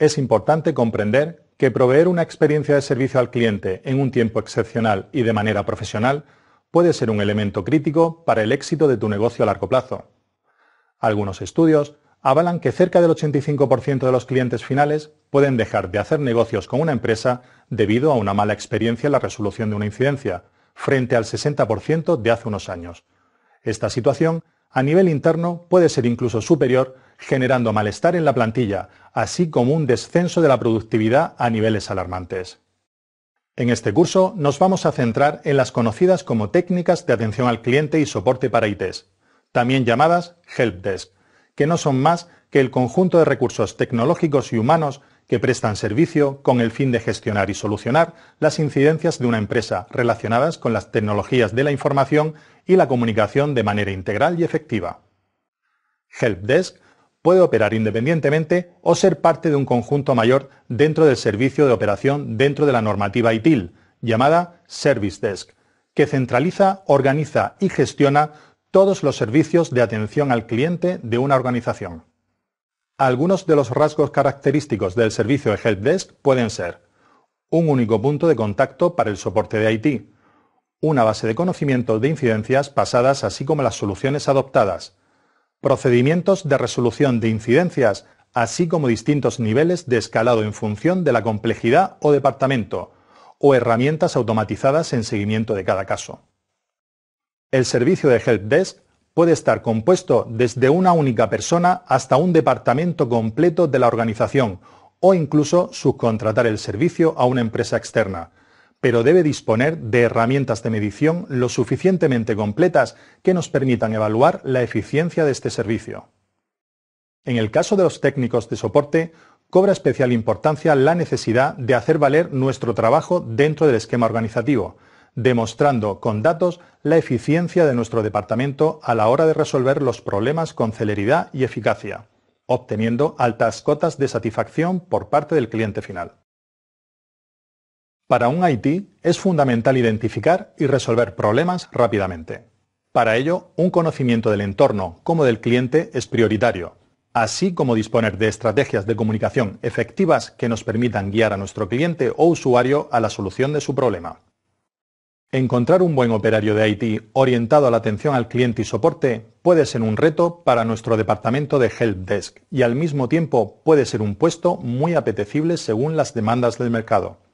Es importante comprender que proveer una experiencia de servicio al cliente en un tiempo excepcional y de manera profesional puede ser un elemento crítico para el éxito de tu negocio a largo plazo. Algunos estudios avalan que cerca del 85% de los clientes finales pueden dejar de hacer negocios con una empresa debido a una mala experiencia en la resolución de una incidencia, frente al 60% de hace unos años. Esta situación a nivel interno puede ser incluso superior generando malestar en la plantilla, así como un descenso de la productividad a niveles alarmantes. En este curso nos vamos a centrar en las conocidas como técnicas de atención al cliente y soporte para ITES, también llamadas helpdesk, que no son más que el conjunto de recursos tecnológicos y humanos que prestan servicio con el fin de gestionar y solucionar las incidencias de una empresa relacionadas con las tecnologías de la información y la comunicación de manera integral y efectiva. Helpdesk puede operar independientemente o ser parte de un conjunto mayor dentro del servicio de operación dentro de la normativa ITIL, llamada Service Desk, que centraliza, organiza y gestiona todos los servicios de atención al cliente de una organización. Algunos de los rasgos característicos del servicio de Help Desk pueden ser un único punto de contacto para el soporte de IT, una base de conocimiento de incidencias pasadas así como las soluciones adoptadas, procedimientos de resolución de incidencias, así como distintos niveles de escalado en función de la complejidad o departamento, o herramientas automatizadas en seguimiento de cada caso. El servicio de Desk puede estar compuesto desde una única persona hasta un departamento completo de la organización o incluso subcontratar el servicio a una empresa externa, pero debe disponer de herramientas de medición lo suficientemente completas que nos permitan evaluar la eficiencia de este servicio. En el caso de los técnicos de soporte, cobra especial importancia la necesidad de hacer valer nuestro trabajo dentro del esquema organizativo, demostrando con datos la eficiencia de nuestro departamento a la hora de resolver los problemas con celeridad y eficacia, obteniendo altas cotas de satisfacción por parte del cliente final. Para un IT es fundamental identificar y resolver problemas rápidamente. Para ello, un conocimiento del entorno como del cliente es prioritario, así como disponer de estrategias de comunicación efectivas que nos permitan guiar a nuestro cliente o usuario a la solución de su problema. Encontrar un buen operario de IT orientado a la atención al cliente y soporte puede ser un reto para nuestro departamento de Help Desk y al mismo tiempo puede ser un puesto muy apetecible según las demandas del mercado.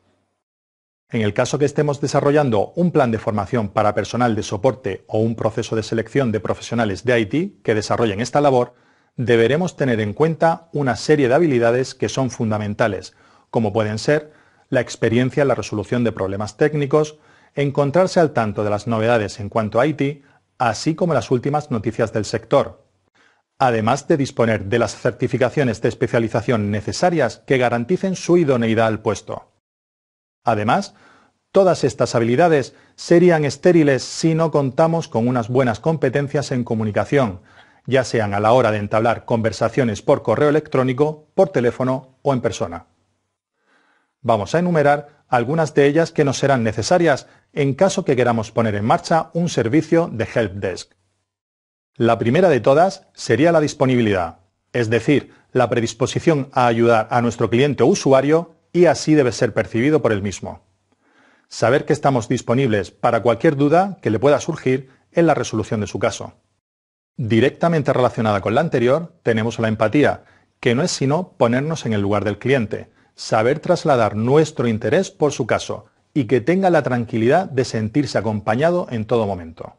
En el caso que estemos desarrollando un plan de formación para personal de soporte o un proceso de selección de profesionales de IT que desarrollen esta labor, deberemos tener en cuenta una serie de habilidades que son fundamentales, como pueden ser la experiencia en la resolución de problemas técnicos, encontrarse al tanto de las novedades en cuanto a IT, así como las últimas noticias del sector. Además de disponer de las certificaciones de especialización necesarias que garanticen su idoneidad al puesto. Además, todas estas habilidades serían estériles si no contamos con unas buenas competencias en comunicación, ya sean a la hora de entablar conversaciones por correo electrónico, por teléfono o en persona. Vamos a enumerar algunas de ellas que nos serán necesarias en caso que queramos poner en marcha un servicio de helpdesk. La primera de todas sería la disponibilidad, es decir, la predisposición a ayudar a nuestro cliente o usuario y así debe ser percibido por el mismo. Saber que estamos disponibles para cualquier duda que le pueda surgir en la resolución de su caso. Directamente relacionada con la anterior, tenemos la empatía, que no es sino ponernos en el lugar del cliente, saber trasladar nuestro interés por su caso y que tenga la tranquilidad de sentirse acompañado en todo momento.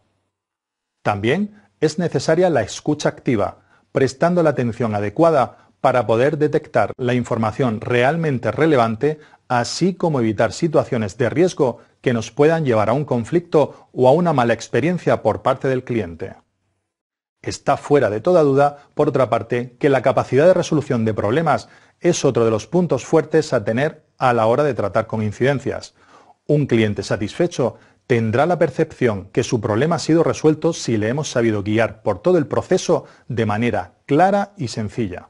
También es necesaria la escucha activa, prestando la atención adecuada para poder detectar la información realmente relevante, así como evitar situaciones de riesgo que nos puedan llevar a un conflicto o a una mala experiencia por parte del cliente. Está fuera de toda duda, por otra parte, que la capacidad de resolución de problemas es otro de los puntos fuertes a tener a la hora de tratar con incidencias. Un cliente satisfecho tendrá la percepción que su problema ha sido resuelto si le hemos sabido guiar por todo el proceso de manera clara y sencilla.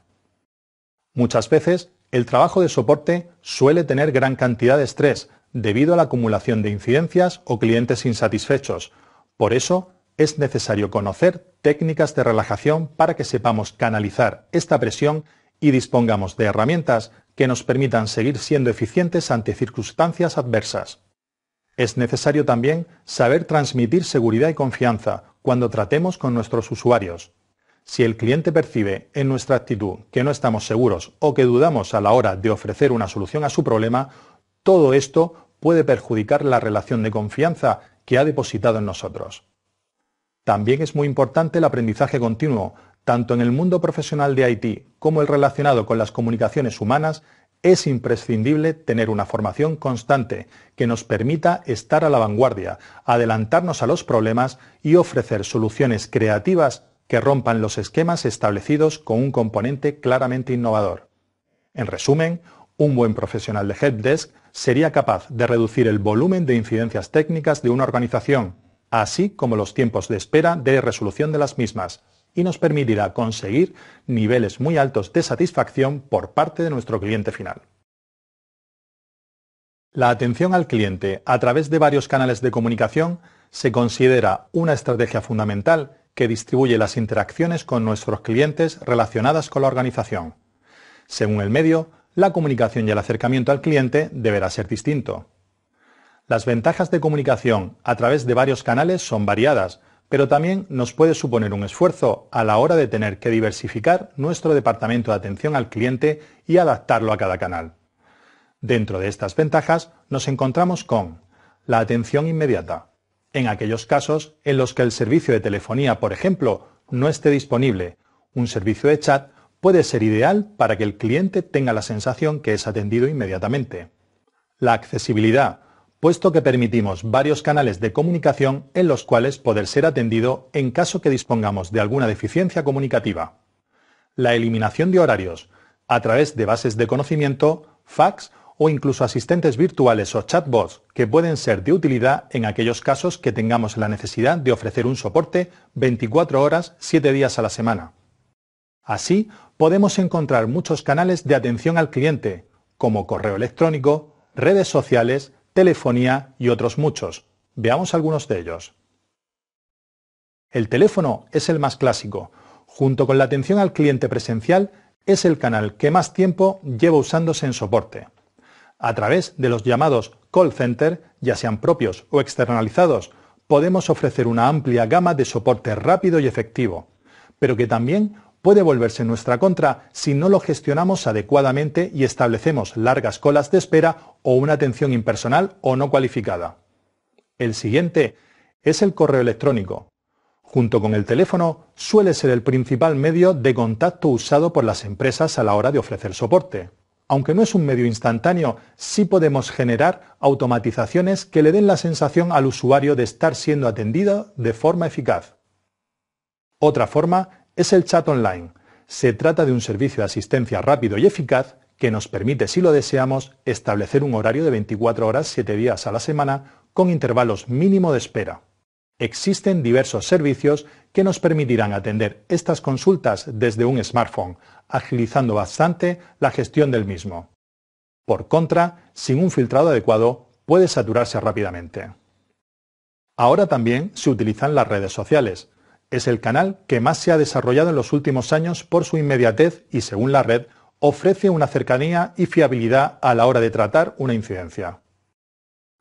Muchas veces, el trabajo de soporte suele tener gran cantidad de estrés debido a la acumulación de incidencias o clientes insatisfechos. Por eso, es necesario conocer técnicas de relajación para que sepamos canalizar esta presión y dispongamos de herramientas que nos permitan seguir siendo eficientes ante circunstancias adversas. Es necesario también saber transmitir seguridad y confianza cuando tratemos con nuestros usuarios. Si el cliente percibe en nuestra actitud que no estamos seguros o que dudamos a la hora de ofrecer una solución a su problema, todo esto puede perjudicar la relación de confianza que ha depositado en nosotros. También es muy importante el aprendizaje continuo, tanto en el mundo profesional de Haití como el relacionado con las comunicaciones humanas, es imprescindible tener una formación constante que nos permita estar a la vanguardia, adelantarnos a los problemas y ofrecer soluciones creativas que rompan los esquemas establecidos con un componente claramente innovador. En resumen, un buen profesional de helpdesk sería capaz de reducir el volumen de incidencias técnicas de una organización, así como los tiempos de espera de resolución de las mismas, y nos permitirá conseguir niveles muy altos de satisfacción por parte de nuestro cliente final. La atención al cliente a través de varios canales de comunicación se considera una estrategia fundamental que distribuye las interacciones con nuestros clientes relacionadas con la organización. Según el medio, la comunicación y el acercamiento al cliente deberá ser distinto. Las ventajas de comunicación a través de varios canales son variadas, pero también nos puede suponer un esfuerzo a la hora de tener que diversificar nuestro departamento de atención al cliente y adaptarlo a cada canal. Dentro de estas ventajas nos encontramos con la atención inmediata, en aquellos casos en los que el servicio de telefonía, por ejemplo, no esté disponible. Un servicio de chat puede ser ideal para que el cliente tenga la sensación que es atendido inmediatamente. La accesibilidad, puesto que permitimos varios canales de comunicación en los cuales poder ser atendido en caso que dispongamos de alguna deficiencia comunicativa. La eliminación de horarios, a través de bases de conocimiento, fax o incluso asistentes virtuales o chatbots que pueden ser de utilidad en aquellos casos que tengamos la necesidad de ofrecer un soporte 24 horas 7 días a la semana. Así, podemos encontrar muchos canales de atención al cliente, como correo electrónico, redes sociales, telefonía y otros muchos. Veamos algunos de ellos. El teléfono es el más clásico. Junto con la atención al cliente presencial, es el canal que más tiempo lleva usándose en soporte. A través de los llamados call center, ya sean propios o externalizados, podemos ofrecer una amplia gama de soporte rápido y efectivo, pero que también puede volverse en nuestra contra si no lo gestionamos adecuadamente y establecemos largas colas de espera o una atención impersonal o no cualificada. El siguiente es el correo electrónico. Junto con el teléfono suele ser el principal medio de contacto usado por las empresas a la hora de ofrecer soporte aunque no es un medio instantáneo, sí podemos generar automatizaciones que le den la sensación al usuario de estar siendo atendido de forma eficaz. Otra forma es el chat online. Se trata de un servicio de asistencia rápido y eficaz que nos permite, si lo deseamos, establecer un horario de 24 horas 7 días a la semana con intervalos mínimo de espera. Existen diversos servicios que nos permitirán atender estas consultas desde un smartphone, agilizando bastante la gestión del mismo. Por contra, sin un filtrado adecuado, puede saturarse rápidamente. Ahora también se utilizan las redes sociales. Es el canal que más se ha desarrollado en los últimos años por su inmediatez y, según la red, ofrece una cercanía y fiabilidad a la hora de tratar una incidencia.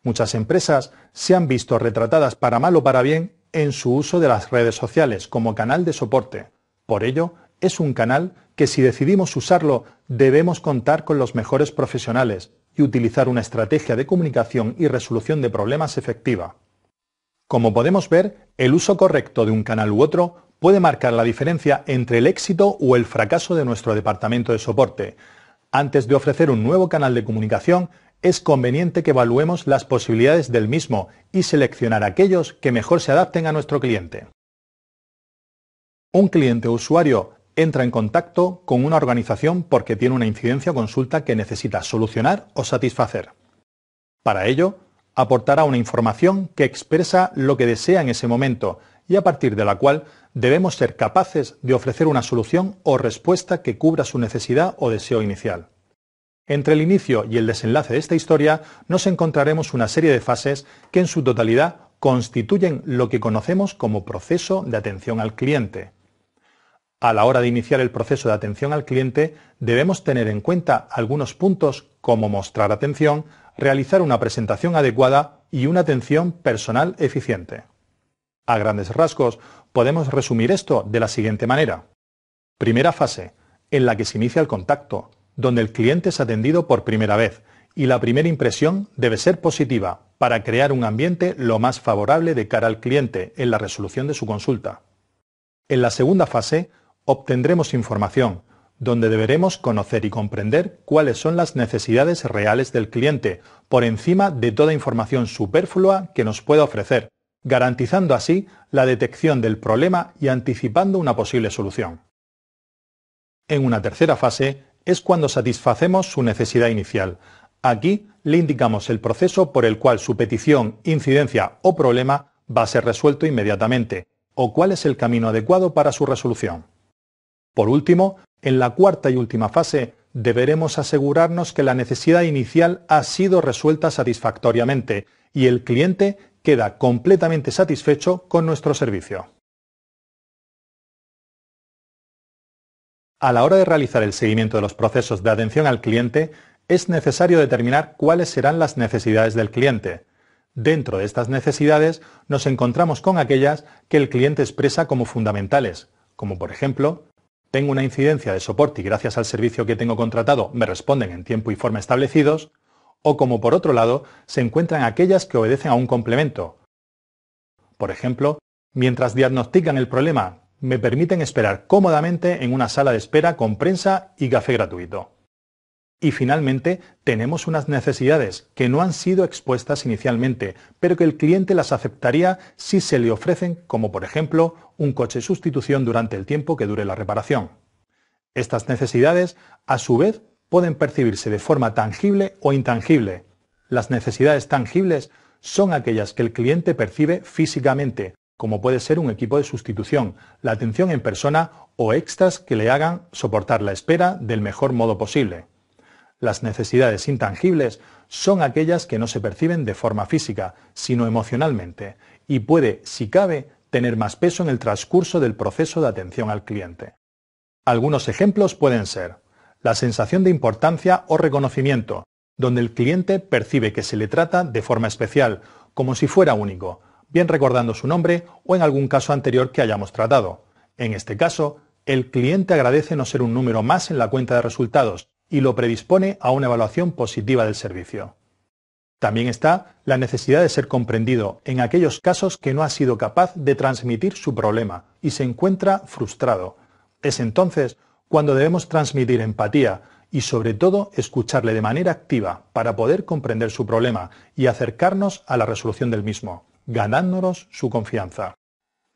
Muchas empresas se han visto retratadas para mal o para bien en su uso de las redes sociales como canal de soporte. Por ello, es un canal que si decidimos usarlo debemos contar con los mejores profesionales y utilizar una estrategia de comunicación y resolución de problemas efectiva. Como podemos ver, el uso correcto de un canal u otro puede marcar la diferencia entre el éxito o el fracaso de nuestro departamento de soporte. Antes de ofrecer un nuevo canal de comunicación, es conveniente que evaluemos las posibilidades del mismo y seleccionar aquellos que mejor se adapten a nuestro cliente. Un cliente usuario entra en contacto con una organización porque tiene una incidencia o consulta que necesita solucionar o satisfacer. Para ello, aportará una información que expresa lo que desea en ese momento y a partir de la cual debemos ser capaces de ofrecer una solución o respuesta que cubra su necesidad o deseo inicial. Entre el inicio y el desenlace de esta historia nos encontraremos una serie de fases que en su totalidad constituyen lo que conocemos como proceso de atención al cliente. A la hora de iniciar el proceso de atención al cliente, debemos tener en cuenta algunos puntos como mostrar atención, realizar una presentación adecuada y una atención personal eficiente. A grandes rasgos, podemos resumir esto de la siguiente manera. Primera fase, en la que se inicia el contacto, donde el cliente es atendido por primera vez y la primera impresión debe ser positiva para crear un ambiente lo más favorable de cara al cliente en la resolución de su consulta. En la segunda fase, obtendremos información, donde deberemos conocer y comprender cuáles son las necesidades reales del cliente, por encima de toda información superflua que nos pueda ofrecer, garantizando así la detección del problema y anticipando una posible solución. En una tercera fase es cuando satisfacemos su necesidad inicial. Aquí le indicamos el proceso por el cual su petición, incidencia o problema va a ser resuelto inmediatamente, o cuál es el camino adecuado para su resolución. Por último, en la cuarta y última fase, deberemos asegurarnos que la necesidad inicial ha sido resuelta satisfactoriamente y el cliente queda completamente satisfecho con nuestro servicio. A la hora de realizar el seguimiento de los procesos de atención al cliente, es necesario determinar cuáles serán las necesidades del cliente. Dentro de estas necesidades nos encontramos con aquellas que el cliente expresa como fundamentales, como por ejemplo tengo una incidencia de soporte y gracias al servicio que tengo contratado me responden en tiempo y forma establecidos, o como por otro lado se encuentran aquellas que obedecen a un complemento. Por ejemplo, mientras diagnostican el problema, me permiten esperar cómodamente en una sala de espera con prensa y café gratuito. Y finalmente, tenemos unas necesidades que no han sido expuestas inicialmente, pero que el cliente las aceptaría si se le ofrecen, como por ejemplo, un coche sustitución durante el tiempo que dure la reparación. Estas necesidades, a su vez, pueden percibirse de forma tangible o intangible. Las necesidades tangibles son aquellas que el cliente percibe físicamente, como puede ser un equipo de sustitución, la atención en persona o extras que le hagan soportar la espera del mejor modo posible. Las necesidades intangibles son aquellas que no se perciben de forma física, sino emocionalmente, y puede, si cabe, tener más peso en el transcurso del proceso de atención al cliente. Algunos ejemplos pueden ser la sensación de importancia o reconocimiento, donde el cliente percibe que se le trata de forma especial, como si fuera único, bien recordando su nombre o en algún caso anterior que hayamos tratado. En este caso, el cliente agradece no ser un número más en la cuenta de resultados, y lo predispone a una evaluación positiva del servicio. También está la necesidad de ser comprendido en aquellos casos que no ha sido capaz de transmitir su problema y se encuentra frustrado. Es entonces cuando debemos transmitir empatía y sobre todo escucharle de manera activa para poder comprender su problema y acercarnos a la resolución del mismo, ganándonos su confianza.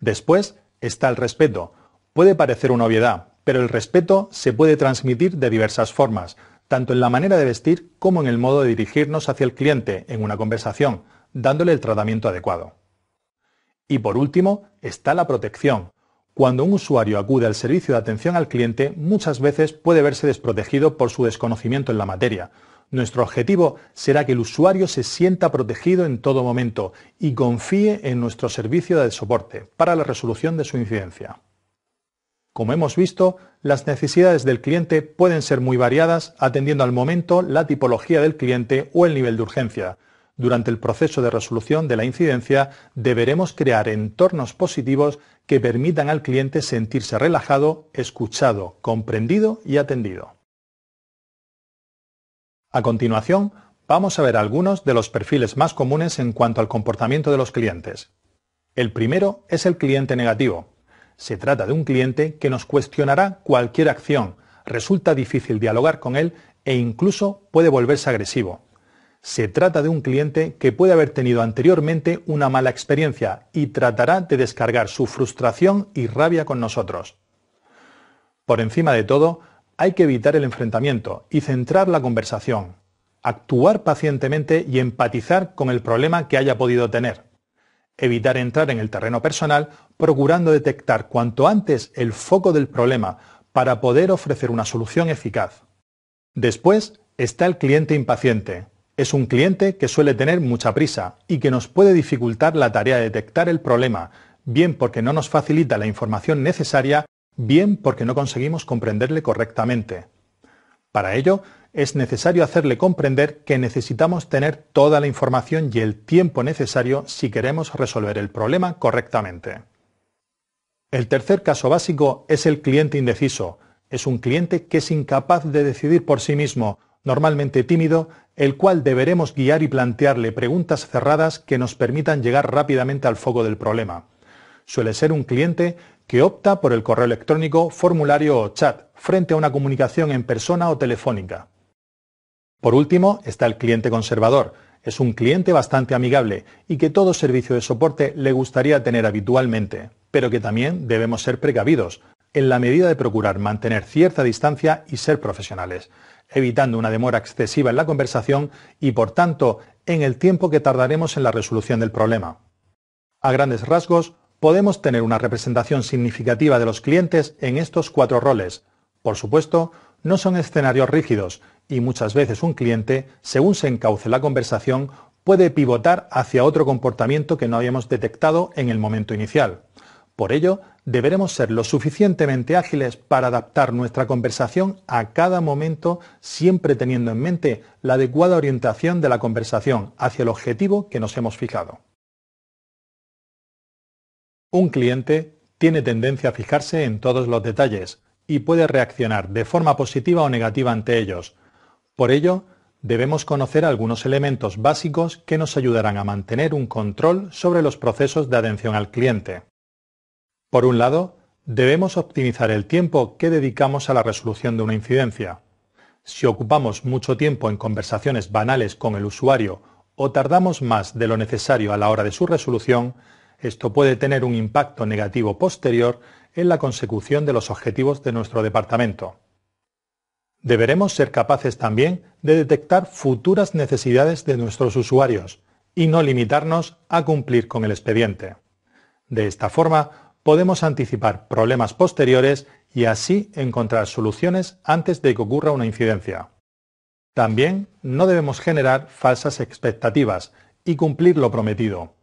Después está el respeto. Puede parecer una obviedad, pero el respeto se puede transmitir de diversas formas, tanto en la manera de vestir como en el modo de dirigirnos hacia el cliente en una conversación, dándole el tratamiento adecuado. Y por último, está la protección. Cuando un usuario acude al servicio de atención al cliente, muchas veces puede verse desprotegido por su desconocimiento en la materia. Nuestro objetivo será que el usuario se sienta protegido en todo momento y confíe en nuestro servicio de soporte para la resolución de su incidencia. Como hemos visto, las necesidades del cliente pueden ser muy variadas atendiendo al momento la tipología del cliente o el nivel de urgencia. Durante el proceso de resolución de la incidencia deberemos crear entornos positivos que permitan al cliente sentirse relajado, escuchado, comprendido y atendido. A continuación, vamos a ver algunos de los perfiles más comunes en cuanto al comportamiento de los clientes. El primero es el cliente negativo, se trata de un cliente que nos cuestionará cualquier acción, resulta difícil dialogar con él e incluso puede volverse agresivo. Se trata de un cliente que puede haber tenido anteriormente una mala experiencia y tratará de descargar su frustración y rabia con nosotros. Por encima de todo, hay que evitar el enfrentamiento y centrar la conversación, actuar pacientemente y empatizar con el problema que haya podido tener. Evitar entrar en el terreno personal procurando detectar cuanto antes el foco del problema para poder ofrecer una solución eficaz. Después está el cliente impaciente. Es un cliente que suele tener mucha prisa y que nos puede dificultar la tarea de detectar el problema, bien porque no nos facilita la información necesaria, bien porque no conseguimos comprenderle correctamente. Para ello, es necesario hacerle comprender que necesitamos tener toda la información y el tiempo necesario si queremos resolver el problema correctamente. El tercer caso básico es el cliente indeciso. Es un cliente que es incapaz de decidir por sí mismo, normalmente tímido, el cual deberemos guiar y plantearle preguntas cerradas que nos permitan llegar rápidamente al foco del problema. Suele ser un cliente que opta por el correo electrónico, formulario o chat, frente a una comunicación en persona o telefónica. Por último, está el cliente conservador. Es un cliente bastante amigable y que todo servicio de soporte le gustaría tener habitualmente, pero que también debemos ser precavidos, en la medida de procurar mantener cierta distancia y ser profesionales, evitando una demora excesiva en la conversación y, por tanto, en el tiempo que tardaremos en la resolución del problema. A grandes rasgos, podemos tener una representación significativa de los clientes en estos cuatro roles. Por supuesto, no son escenarios rígidos, y muchas veces un cliente, según se encauce la conversación, puede pivotar hacia otro comportamiento que no habíamos detectado en el momento inicial. Por ello, deberemos ser lo suficientemente ágiles para adaptar nuestra conversación a cada momento, siempre teniendo en mente la adecuada orientación de la conversación hacia el objetivo que nos hemos fijado. Un cliente tiene tendencia a fijarse en todos los detalles y puede reaccionar de forma positiva o negativa ante ellos, por ello, debemos conocer algunos elementos básicos que nos ayudarán a mantener un control sobre los procesos de atención al cliente. Por un lado, debemos optimizar el tiempo que dedicamos a la resolución de una incidencia. Si ocupamos mucho tiempo en conversaciones banales con el usuario o tardamos más de lo necesario a la hora de su resolución, esto puede tener un impacto negativo posterior en la consecución de los objetivos de nuestro departamento. Deberemos ser capaces también de detectar futuras necesidades de nuestros usuarios y no limitarnos a cumplir con el expediente. De esta forma, podemos anticipar problemas posteriores y así encontrar soluciones antes de que ocurra una incidencia. También no debemos generar falsas expectativas y cumplir lo prometido.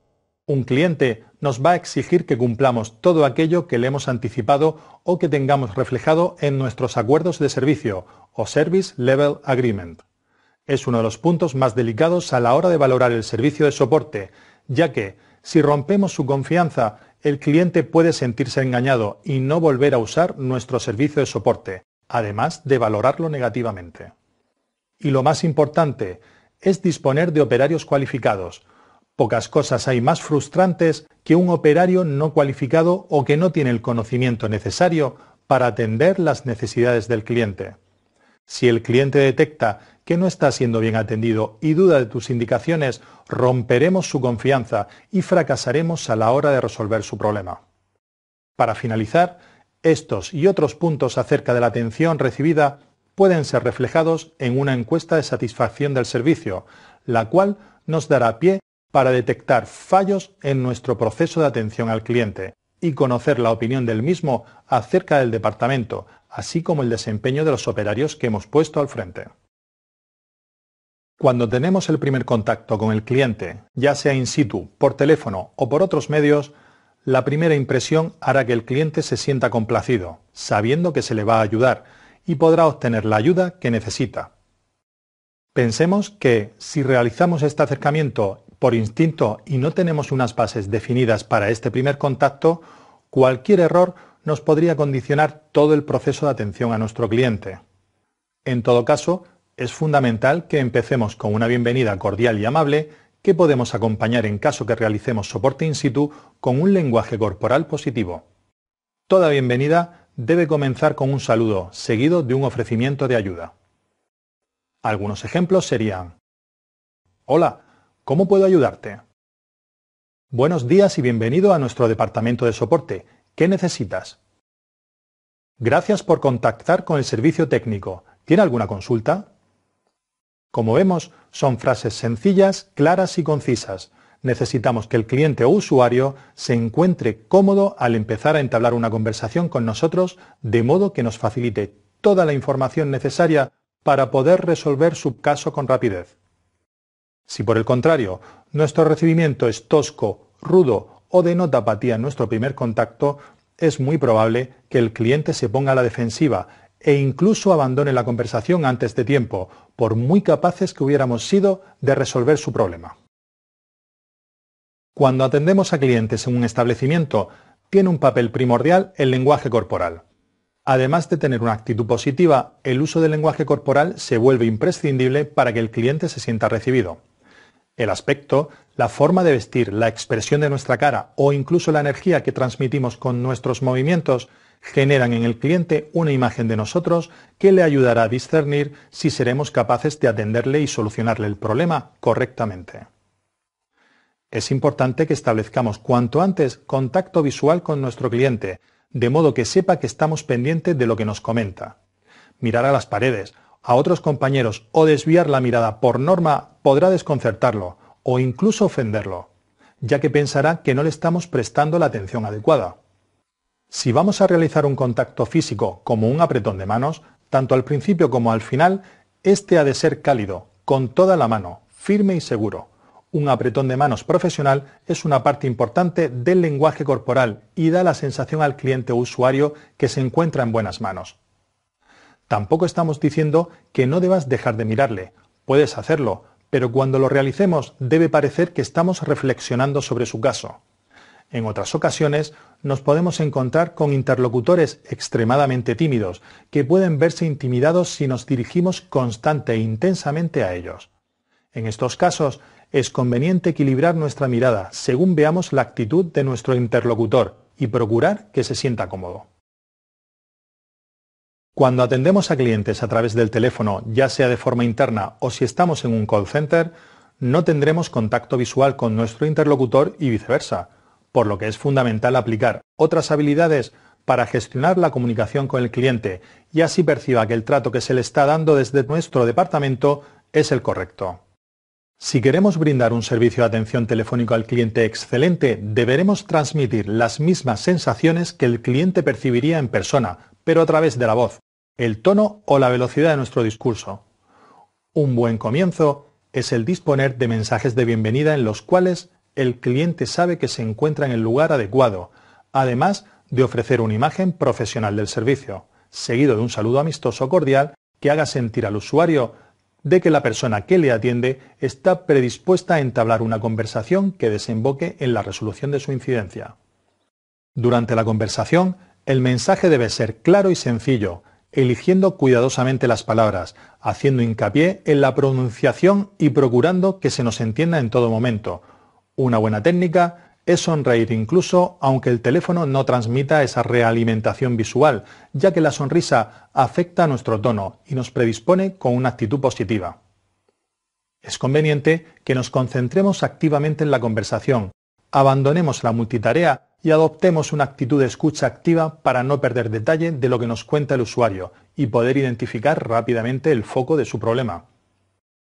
Un cliente nos va a exigir que cumplamos todo aquello que le hemos anticipado o que tengamos reflejado en nuestros acuerdos de servicio o Service Level Agreement. Es uno de los puntos más delicados a la hora de valorar el servicio de soporte, ya que, si rompemos su confianza, el cliente puede sentirse engañado y no volver a usar nuestro servicio de soporte, además de valorarlo negativamente. Y lo más importante, es disponer de operarios cualificados. Pocas cosas hay más frustrantes que un operario no cualificado o que no tiene el conocimiento necesario para atender las necesidades del cliente. Si el cliente detecta que no está siendo bien atendido y duda de tus indicaciones, romperemos su confianza y fracasaremos a la hora de resolver su problema. Para finalizar, estos y otros puntos acerca de la atención recibida pueden ser reflejados en una encuesta de satisfacción del servicio, la cual nos dará pie para detectar fallos en nuestro proceso de atención al cliente y conocer la opinión del mismo acerca del departamento, así como el desempeño de los operarios que hemos puesto al frente. Cuando tenemos el primer contacto con el cliente, ya sea in situ, por teléfono o por otros medios, la primera impresión hará que el cliente se sienta complacido, sabiendo que se le va a ayudar y podrá obtener la ayuda que necesita. Pensemos que si realizamos este acercamiento por instinto y no tenemos unas bases definidas para este primer contacto, cualquier error nos podría condicionar todo el proceso de atención a nuestro cliente. En todo caso, es fundamental que empecemos con una bienvenida cordial y amable que podemos acompañar en caso que realicemos soporte in situ con un lenguaje corporal positivo. Toda bienvenida debe comenzar con un saludo seguido de un ofrecimiento de ayuda. Algunos ejemplos serían Hola, ¿cómo puedo ayudarte? Buenos días y bienvenido a nuestro departamento de soporte ¿Qué necesitas? Gracias por contactar con el servicio técnico. ¿Tiene alguna consulta? Como vemos, son frases sencillas, claras y concisas. Necesitamos que el cliente o usuario se encuentre cómodo al empezar a entablar una conversación con nosotros, de modo que nos facilite toda la información necesaria para poder resolver su caso con rapidez. Si por el contrario, nuestro recibimiento es tosco, rudo o denota apatía en nuestro primer contacto, es muy probable que el cliente se ponga a la defensiva e incluso abandone la conversación antes de tiempo, por muy capaces que hubiéramos sido de resolver su problema. Cuando atendemos a clientes en un establecimiento, tiene un papel primordial el lenguaje corporal. Además de tener una actitud positiva, el uso del lenguaje corporal se vuelve imprescindible para que el cliente se sienta recibido. El aspecto la forma de vestir, la expresión de nuestra cara o incluso la energía que transmitimos con nuestros movimientos generan en el cliente una imagen de nosotros que le ayudará a discernir si seremos capaces de atenderle y solucionarle el problema correctamente. Es importante que establezcamos cuanto antes contacto visual con nuestro cliente, de modo que sepa que estamos pendientes de lo que nos comenta. Mirar a las paredes, a otros compañeros o desviar la mirada por norma podrá desconcertarlo, o incluso ofenderlo, ya que pensará que no le estamos prestando la atención adecuada. Si vamos a realizar un contacto físico como un apretón de manos, tanto al principio como al final, este ha de ser cálido, con toda la mano, firme y seguro. Un apretón de manos profesional es una parte importante del lenguaje corporal y da la sensación al cliente o usuario que se encuentra en buenas manos. Tampoco estamos diciendo que no debas dejar de mirarle, puedes hacerlo, pero cuando lo realicemos debe parecer que estamos reflexionando sobre su caso. En otras ocasiones nos podemos encontrar con interlocutores extremadamente tímidos, que pueden verse intimidados si nos dirigimos constante e intensamente a ellos. En estos casos, es conveniente equilibrar nuestra mirada según veamos la actitud de nuestro interlocutor y procurar que se sienta cómodo. Cuando atendemos a clientes a través del teléfono, ya sea de forma interna o si estamos en un call center, no tendremos contacto visual con nuestro interlocutor y viceversa, por lo que es fundamental aplicar otras habilidades para gestionar la comunicación con el cliente y así perciba que el trato que se le está dando desde nuestro departamento es el correcto. Si queremos brindar un servicio de atención telefónico al cliente excelente, deberemos transmitir las mismas sensaciones que el cliente percibiría en persona, pero a través de la voz, el tono o la velocidad de nuestro discurso. Un buen comienzo es el disponer de mensajes de bienvenida en los cuales el cliente sabe que se encuentra en el lugar adecuado, además de ofrecer una imagen profesional del servicio, seguido de un saludo amistoso cordial que haga sentir al usuario de que la persona que le atiende está predispuesta a entablar una conversación que desemboque en la resolución de su incidencia. Durante la conversación, el mensaje debe ser claro y sencillo, eligiendo cuidadosamente las palabras, haciendo hincapié en la pronunciación y procurando que se nos entienda en todo momento. Una buena técnica es sonreír incluso aunque el teléfono no transmita esa realimentación visual, ya que la sonrisa afecta a nuestro tono y nos predispone con una actitud positiva. Es conveniente que nos concentremos activamente en la conversación, abandonemos la multitarea y adoptemos una actitud de escucha activa para no perder detalle de lo que nos cuenta el usuario y poder identificar rápidamente el foco de su problema.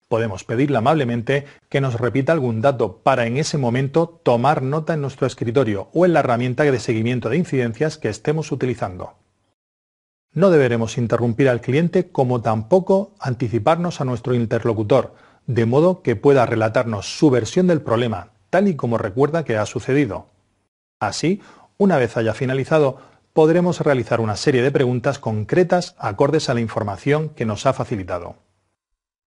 Podemos pedirle amablemente que nos repita algún dato para en ese momento tomar nota en nuestro escritorio o en la herramienta de seguimiento de incidencias que estemos utilizando. No deberemos interrumpir al cliente como tampoco anticiparnos a nuestro interlocutor, de modo que pueda relatarnos su versión del problema, tal y como recuerda que ha sucedido. Así, una vez haya finalizado, podremos realizar una serie de preguntas concretas acordes a la información que nos ha facilitado.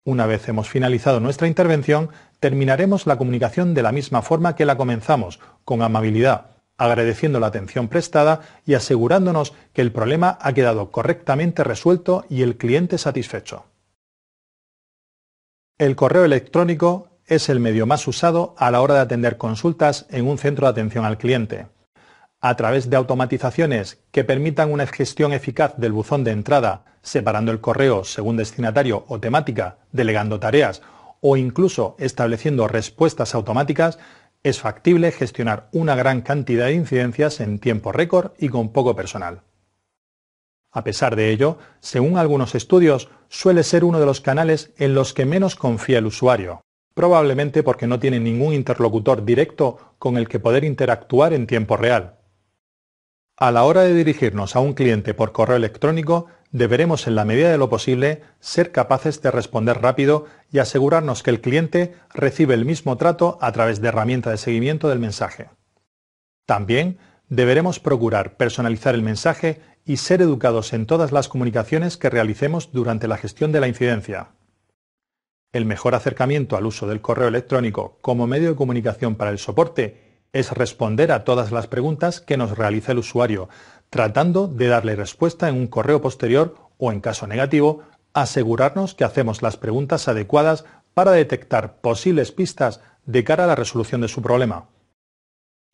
Una vez hemos finalizado nuestra intervención, terminaremos la comunicación de la misma forma que la comenzamos, con amabilidad, agradeciendo la atención prestada y asegurándonos que el problema ha quedado correctamente resuelto y el cliente satisfecho. El correo electrónico es el medio más usado a la hora de atender consultas en un centro de atención al cliente. A través de automatizaciones que permitan una gestión eficaz del buzón de entrada, separando el correo según destinatario o temática, delegando tareas o incluso estableciendo respuestas automáticas, es factible gestionar una gran cantidad de incidencias en tiempo récord y con poco personal. A pesar de ello, según algunos estudios, suele ser uno de los canales en los que menos confía el usuario probablemente porque no tiene ningún interlocutor directo con el que poder interactuar en tiempo real. A la hora de dirigirnos a un cliente por correo electrónico, deberemos en la medida de lo posible ser capaces de responder rápido y asegurarnos que el cliente recibe el mismo trato a través de herramienta de seguimiento del mensaje. También deberemos procurar personalizar el mensaje y ser educados en todas las comunicaciones que realicemos durante la gestión de la incidencia. El mejor acercamiento al uso del correo electrónico como medio de comunicación para el soporte es responder a todas las preguntas que nos realiza el usuario, tratando de darle respuesta en un correo posterior o, en caso negativo, asegurarnos que hacemos las preguntas adecuadas para detectar posibles pistas de cara a la resolución de su problema.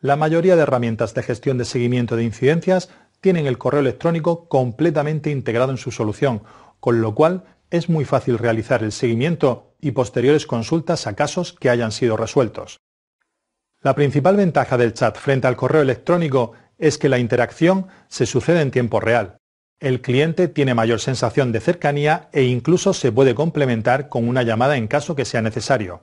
La mayoría de herramientas de gestión de seguimiento de incidencias tienen el correo electrónico completamente integrado en su solución, con lo cual es muy fácil realizar el seguimiento y posteriores consultas a casos que hayan sido resueltos. La principal ventaja del chat frente al correo electrónico es que la interacción se sucede en tiempo real. El cliente tiene mayor sensación de cercanía e incluso se puede complementar con una llamada en caso que sea necesario.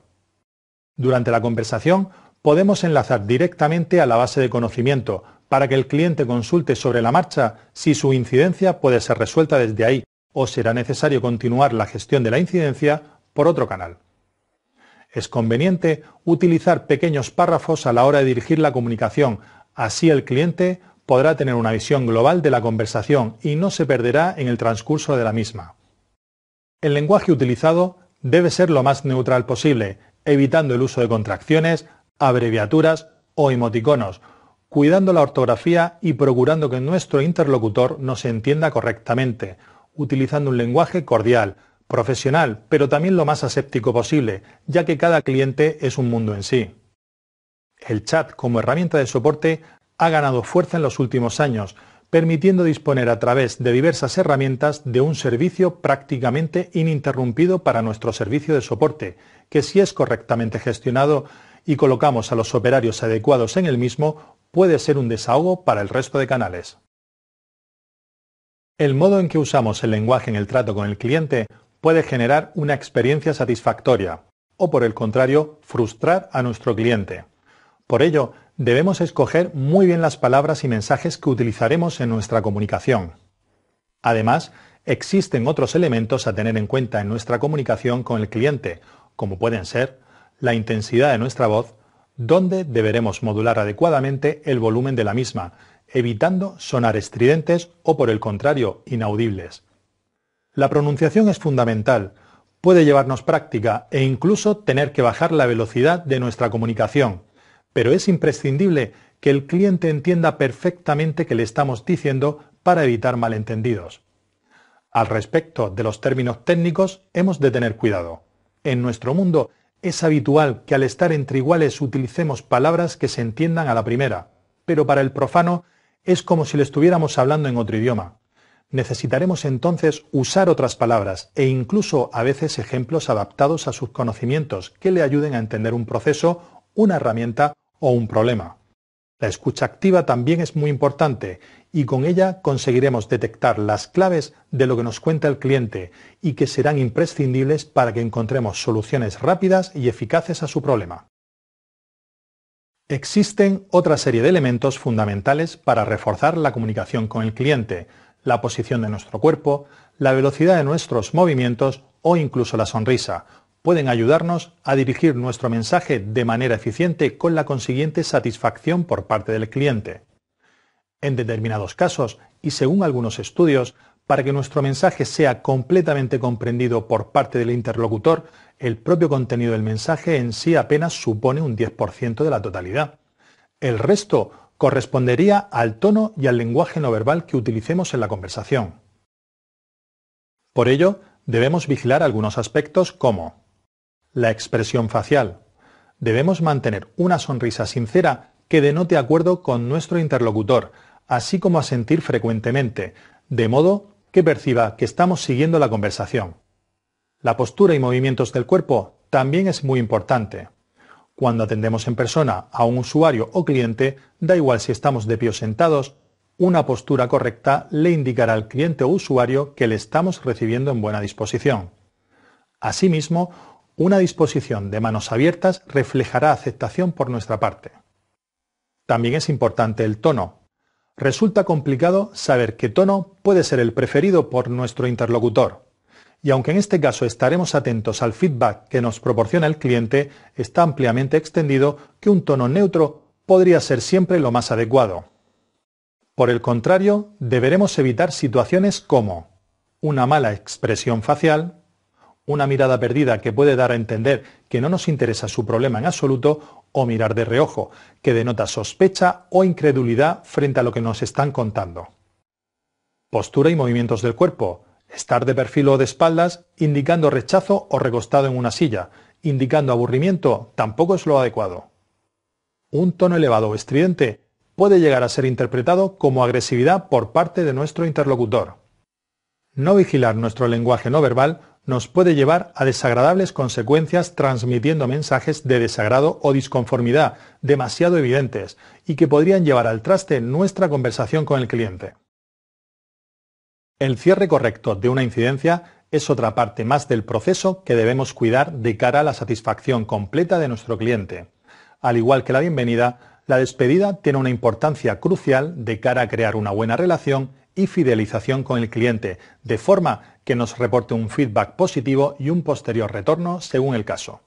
Durante la conversación podemos enlazar directamente a la base de conocimiento para que el cliente consulte sobre la marcha si su incidencia puede ser resuelta desde ahí o será necesario continuar la gestión de la incidencia por otro canal. Es conveniente utilizar pequeños párrafos a la hora de dirigir la comunicación, así el cliente podrá tener una visión global de la conversación y no se perderá en el transcurso de la misma. El lenguaje utilizado debe ser lo más neutral posible, evitando el uso de contracciones, abreviaturas o emoticonos, cuidando la ortografía y procurando que nuestro interlocutor nos entienda correctamente, utilizando un lenguaje cordial, profesional, pero también lo más aséptico posible, ya que cada cliente es un mundo en sí. El chat como herramienta de soporte ha ganado fuerza en los últimos años, permitiendo disponer a través de diversas herramientas de un servicio prácticamente ininterrumpido para nuestro servicio de soporte, que si es correctamente gestionado y colocamos a los operarios adecuados en el mismo, puede ser un desahogo para el resto de canales. El modo en que usamos el lenguaje en el trato con el cliente puede generar una experiencia satisfactoria o por el contrario frustrar a nuestro cliente. Por ello, debemos escoger muy bien las palabras y mensajes que utilizaremos en nuestra comunicación. Además, existen otros elementos a tener en cuenta en nuestra comunicación con el cliente, como pueden ser la intensidad de nuestra voz, donde deberemos modular adecuadamente el volumen de la misma, evitando sonar estridentes o por el contrario inaudibles, la pronunciación es fundamental, puede llevarnos práctica e incluso tener que bajar la velocidad de nuestra comunicación, pero es imprescindible que el cliente entienda perfectamente que le estamos diciendo para evitar malentendidos. Al respecto de los términos técnicos, hemos de tener cuidado. En nuestro mundo es habitual que al estar entre iguales utilicemos palabras que se entiendan a la primera, pero para el profano es como si le estuviéramos hablando en otro idioma necesitaremos entonces usar otras palabras e incluso a veces ejemplos adaptados a sus conocimientos que le ayuden a entender un proceso, una herramienta o un problema. La escucha activa también es muy importante y con ella conseguiremos detectar las claves de lo que nos cuenta el cliente y que serán imprescindibles para que encontremos soluciones rápidas y eficaces a su problema. Existen otra serie de elementos fundamentales para reforzar la comunicación con el cliente, la posición de nuestro cuerpo, la velocidad de nuestros movimientos o incluso la sonrisa, pueden ayudarnos a dirigir nuestro mensaje de manera eficiente con la consiguiente satisfacción por parte del cliente. En determinados casos, y según algunos estudios, para que nuestro mensaje sea completamente comprendido por parte del interlocutor, el propio contenido del mensaje en sí apenas supone un 10% de la totalidad. El resto correspondería al tono y al lenguaje no verbal que utilicemos en la conversación. Por ello, debemos vigilar algunos aspectos como la expresión facial. Debemos mantener una sonrisa sincera que denote acuerdo con nuestro interlocutor, así como asentir frecuentemente, de modo que perciba que estamos siguiendo la conversación. La postura y movimientos del cuerpo también es muy importante. Cuando atendemos en persona a un usuario o cliente, da igual si estamos de pie o sentados, una postura correcta le indicará al cliente o usuario que le estamos recibiendo en buena disposición. Asimismo, una disposición de manos abiertas reflejará aceptación por nuestra parte. También es importante el tono. Resulta complicado saber qué tono puede ser el preferido por nuestro interlocutor y aunque en este caso estaremos atentos al feedback que nos proporciona el cliente, está ampliamente extendido que un tono neutro podría ser siempre lo más adecuado. Por el contrario, deberemos evitar situaciones como una mala expresión facial, una mirada perdida que puede dar a entender que no nos interesa su problema en absoluto o mirar de reojo, que denota sospecha o incredulidad frente a lo que nos están contando. Postura y movimientos del cuerpo, Estar de perfil o de espaldas, indicando rechazo o recostado en una silla, indicando aburrimiento, tampoco es lo adecuado. Un tono elevado o estridente puede llegar a ser interpretado como agresividad por parte de nuestro interlocutor. No vigilar nuestro lenguaje no verbal nos puede llevar a desagradables consecuencias transmitiendo mensajes de desagrado o disconformidad demasiado evidentes y que podrían llevar al traste nuestra conversación con el cliente. El cierre correcto de una incidencia es otra parte más del proceso que debemos cuidar de cara a la satisfacción completa de nuestro cliente. Al igual que la bienvenida, la despedida tiene una importancia crucial de cara a crear una buena relación y fidelización con el cliente, de forma que nos reporte un feedback positivo y un posterior retorno según el caso.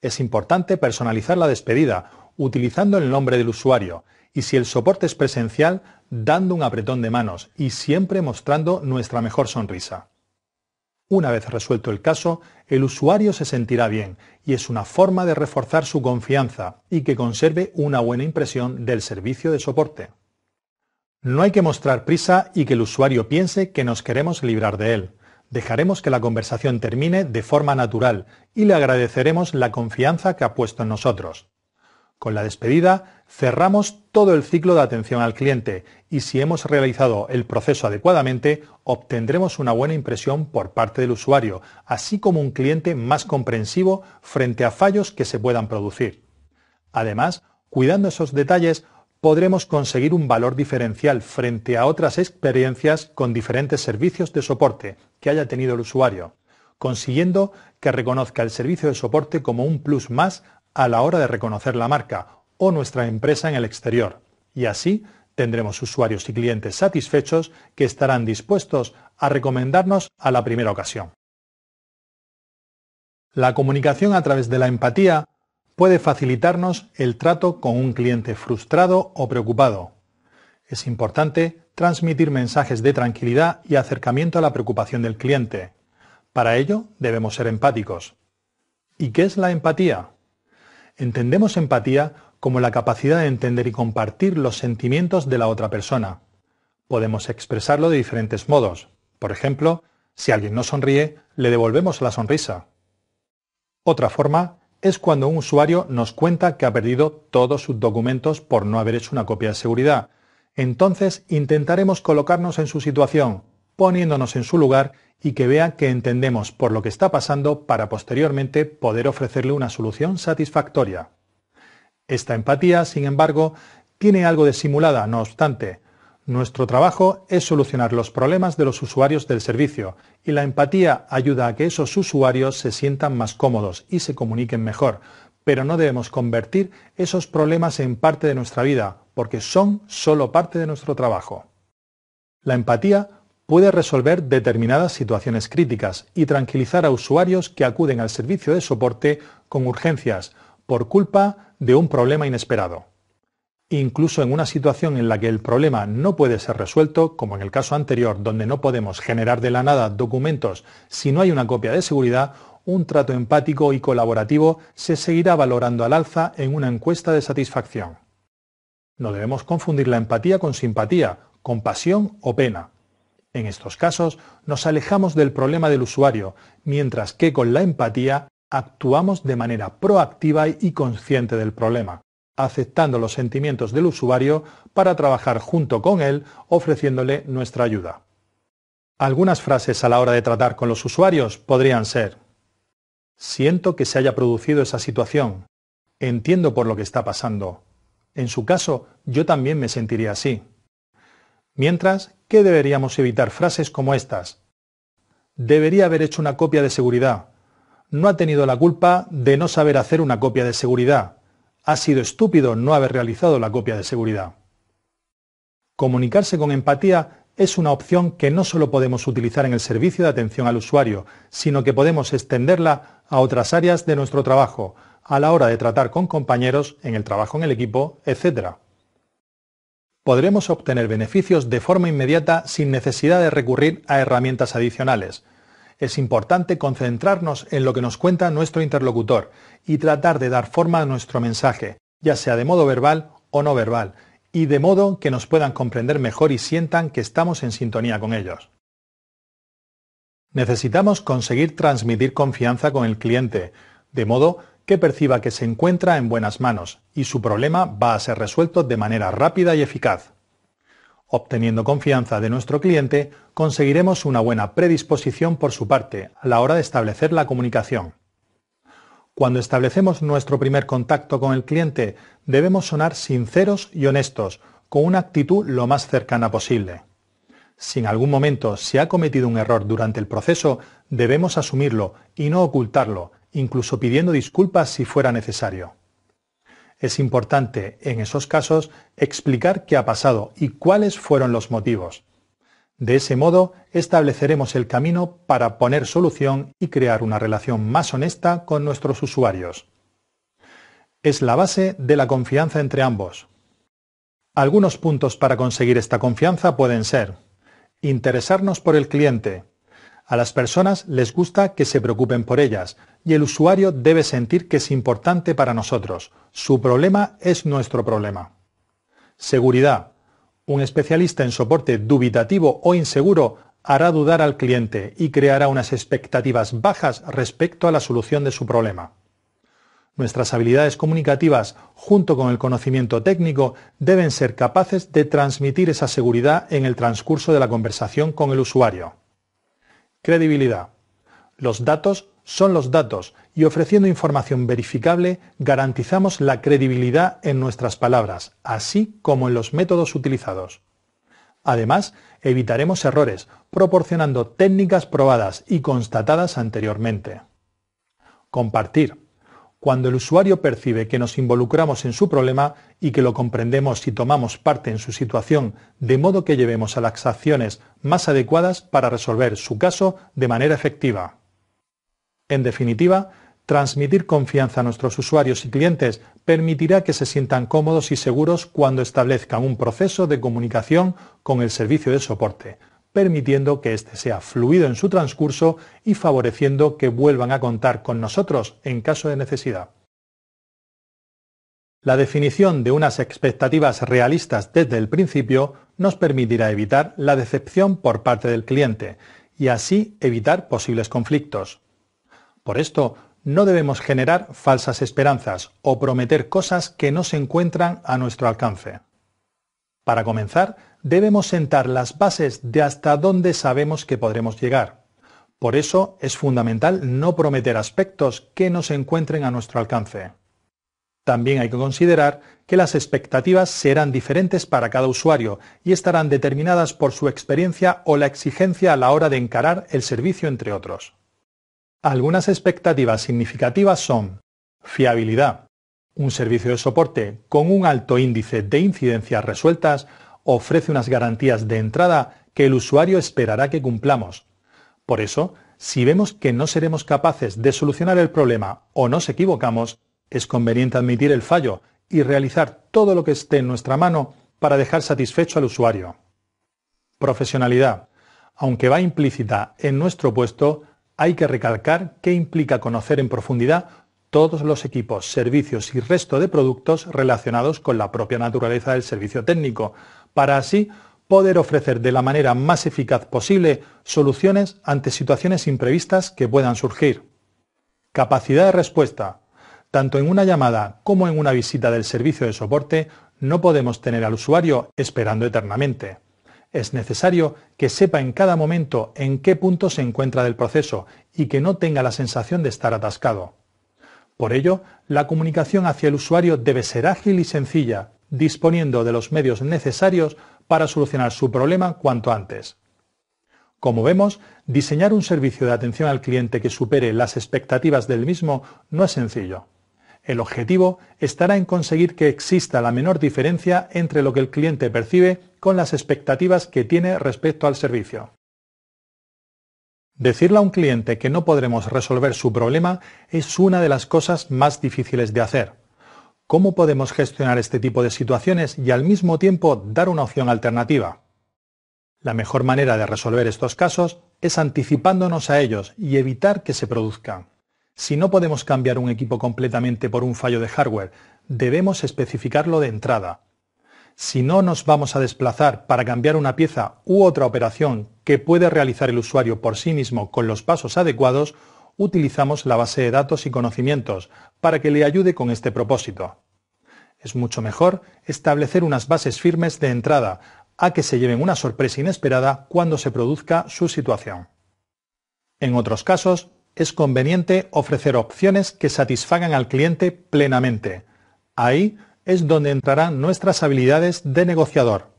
Es importante personalizar la despedida utilizando el nombre del usuario y si el soporte es presencial, dando un apretón de manos y siempre mostrando nuestra mejor sonrisa. Una vez resuelto el caso, el usuario se sentirá bien y es una forma de reforzar su confianza y que conserve una buena impresión del servicio de soporte. No hay que mostrar prisa y que el usuario piense que nos queremos librar de él. Dejaremos que la conversación termine de forma natural y le agradeceremos la confianza que ha puesto en nosotros. Con la despedida cerramos todo el ciclo de atención al cliente y si hemos realizado el proceso adecuadamente obtendremos una buena impresión por parte del usuario, así como un cliente más comprensivo frente a fallos que se puedan producir. Además, cuidando esos detalles podremos conseguir un valor diferencial frente a otras experiencias con diferentes servicios de soporte que haya tenido el usuario, consiguiendo que reconozca el servicio de soporte como un plus más a la hora de reconocer la marca o nuestra empresa en el exterior. Y así tendremos usuarios y clientes satisfechos que estarán dispuestos a recomendarnos a la primera ocasión. La comunicación a través de la empatía puede facilitarnos el trato con un cliente frustrado o preocupado. Es importante transmitir mensajes de tranquilidad y acercamiento a la preocupación del cliente. Para ello debemos ser empáticos. ¿Y qué es la empatía? entendemos empatía como la capacidad de entender y compartir los sentimientos de la otra persona. Podemos expresarlo de diferentes modos. Por ejemplo, si alguien no sonríe, le devolvemos la sonrisa. Otra forma es cuando un usuario nos cuenta que ha perdido todos sus documentos por no haber hecho una copia de seguridad. Entonces intentaremos colocarnos en su situación, poniéndonos en su lugar y que vea que entendemos por lo que está pasando para posteriormente poder ofrecerle una solución satisfactoria. Esta empatía, sin embargo, tiene algo de simulada, no obstante. Nuestro trabajo es solucionar los problemas de los usuarios del servicio y la empatía ayuda a que esos usuarios se sientan más cómodos y se comuniquen mejor, pero no debemos convertir esos problemas en parte de nuestra vida, porque son solo parte de nuestro trabajo. La empatía puede resolver determinadas situaciones críticas y tranquilizar a usuarios que acuden al servicio de soporte con urgencias por culpa de un problema inesperado. Incluso en una situación en la que el problema no puede ser resuelto, como en el caso anterior donde no podemos generar de la nada documentos si no hay una copia de seguridad, un trato empático y colaborativo se seguirá valorando al alza en una encuesta de satisfacción. No debemos confundir la empatía con simpatía, compasión o pena. En estos casos, nos alejamos del problema del usuario, mientras que con la empatía actuamos de manera proactiva y consciente del problema, aceptando los sentimientos del usuario para trabajar junto con él, ofreciéndole nuestra ayuda. Algunas frases a la hora de tratar con los usuarios podrían ser Siento que se haya producido esa situación. Entiendo por lo que está pasando. En su caso, yo también me sentiría así. Mientras qué deberíamos evitar frases como estas. Debería haber hecho una copia de seguridad. No ha tenido la culpa de no saber hacer una copia de seguridad. Ha sido estúpido no haber realizado la copia de seguridad. Comunicarse con empatía es una opción que no solo podemos utilizar en el servicio de atención al usuario, sino que podemos extenderla a otras áreas de nuestro trabajo, a la hora de tratar con compañeros en el trabajo en el equipo, etc podremos obtener beneficios de forma inmediata sin necesidad de recurrir a herramientas adicionales. Es importante concentrarnos en lo que nos cuenta nuestro interlocutor y tratar de dar forma a nuestro mensaje, ya sea de modo verbal o no verbal, y de modo que nos puedan comprender mejor y sientan que estamos en sintonía con ellos. Necesitamos conseguir transmitir confianza con el cliente, de modo que perciba que se encuentra en buenas manos y su problema va a ser resuelto de manera rápida y eficaz. Obteniendo confianza de nuestro cliente, conseguiremos una buena predisposición por su parte a la hora de establecer la comunicación. Cuando establecemos nuestro primer contacto con el cliente, debemos sonar sinceros y honestos, con una actitud lo más cercana posible. Si en algún momento se ha cometido un error durante el proceso, debemos asumirlo y no ocultarlo, incluso pidiendo disculpas si fuera necesario. Es importante, en esos casos, explicar qué ha pasado y cuáles fueron los motivos. De ese modo, estableceremos el camino para poner solución y crear una relación más honesta con nuestros usuarios. Es la base de la confianza entre ambos. Algunos puntos para conseguir esta confianza pueden ser interesarnos por el cliente, a las personas les gusta que se preocupen por ellas y el usuario debe sentir que es importante para nosotros. Su problema es nuestro problema. Seguridad. Un especialista en soporte dubitativo o inseguro hará dudar al cliente y creará unas expectativas bajas respecto a la solución de su problema. Nuestras habilidades comunicativas, junto con el conocimiento técnico, deben ser capaces de transmitir esa seguridad en el transcurso de la conversación con el usuario. Credibilidad. Los datos son los datos y ofreciendo información verificable garantizamos la credibilidad en nuestras palabras, así como en los métodos utilizados. Además, evitaremos errores proporcionando técnicas probadas y constatadas anteriormente. Compartir cuando el usuario percibe que nos involucramos en su problema y que lo comprendemos y tomamos parte en su situación, de modo que llevemos a las acciones más adecuadas para resolver su caso de manera efectiva. En definitiva, transmitir confianza a nuestros usuarios y clientes permitirá que se sientan cómodos y seguros cuando establezcan un proceso de comunicación con el servicio de soporte, permitiendo que éste sea fluido en su transcurso y favoreciendo que vuelvan a contar con nosotros en caso de necesidad. La definición de unas expectativas realistas desde el principio nos permitirá evitar la decepción por parte del cliente y así evitar posibles conflictos. Por esto, no debemos generar falsas esperanzas o prometer cosas que no se encuentran a nuestro alcance. Para comenzar, debemos sentar las bases de hasta dónde sabemos que podremos llegar. Por eso es fundamental no prometer aspectos que no se encuentren a nuestro alcance. También hay que considerar que las expectativas serán diferentes para cada usuario y estarán determinadas por su experiencia o la exigencia a la hora de encarar el servicio, entre otros. Algunas expectativas significativas son fiabilidad, un servicio de soporte con un alto índice de incidencias resueltas ofrece unas garantías de entrada que el usuario esperará que cumplamos. Por eso, si vemos que no seremos capaces de solucionar el problema o nos equivocamos, es conveniente admitir el fallo y realizar todo lo que esté en nuestra mano para dejar satisfecho al usuario. Profesionalidad. Aunque va implícita en nuestro puesto, hay que recalcar que implica conocer en profundidad todos los equipos, servicios y resto de productos relacionados con la propia naturaleza del servicio técnico, para así poder ofrecer de la manera más eficaz posible soluciones ante situaciones imprevistas que puedan surgir. Capacidad de respuesta. Tanto en una llamada como en una visita del servicio de soporte no podemos tener al usuario esperando eternamente. Es necesario que sepa en cada momento en qué punto se encuentra del proceso y que no tenga la sensación de estar atascado. Por ello, la comunicación hacia el usuario debe ser ágil y sencilla, disponiendo de los medios necesarios para solucionar su problema cuanto antes. Como vemos, diseñar un servicio de atención al cliente que supere las expectativas del mismo no es sencillo. El objetivo estará en conseguir que exista la menor diferencia entre lo que el cliente percibe con las expectativas que tiene respecto al servicio. Decirle a un cliente que no podremos resolver su problema es una de las cosas más difíciles de hacer. ¿Cómo podemos gestionar este tipo de situaciones y al mismo tiempo dar una opción alternativa? La mejor manera de resolver estos casos es anticipándonos a ellos y evitar que se produzcan. Si no podemos cambiar un equipo completamente por un fallo de hardware, debemos especificarlo de entrada. Si no nos vamos a desplazar para cambiar una pieza u otra operación que puede realizar el usuario por sí mismo con los pasos adecuados, utilizamos la base de datos y conocimientos para que le ayude con este propósito. Es mucho mejor establecer unas bases firmes de entrada a que se lleven una sorpresa inesperada cuando se produzca su situación. En otros casos, es conveniente ofrecer opciones que satisfagan al cliente plenamente. Ahí es donde entrarán nuestras habilidades de negociador.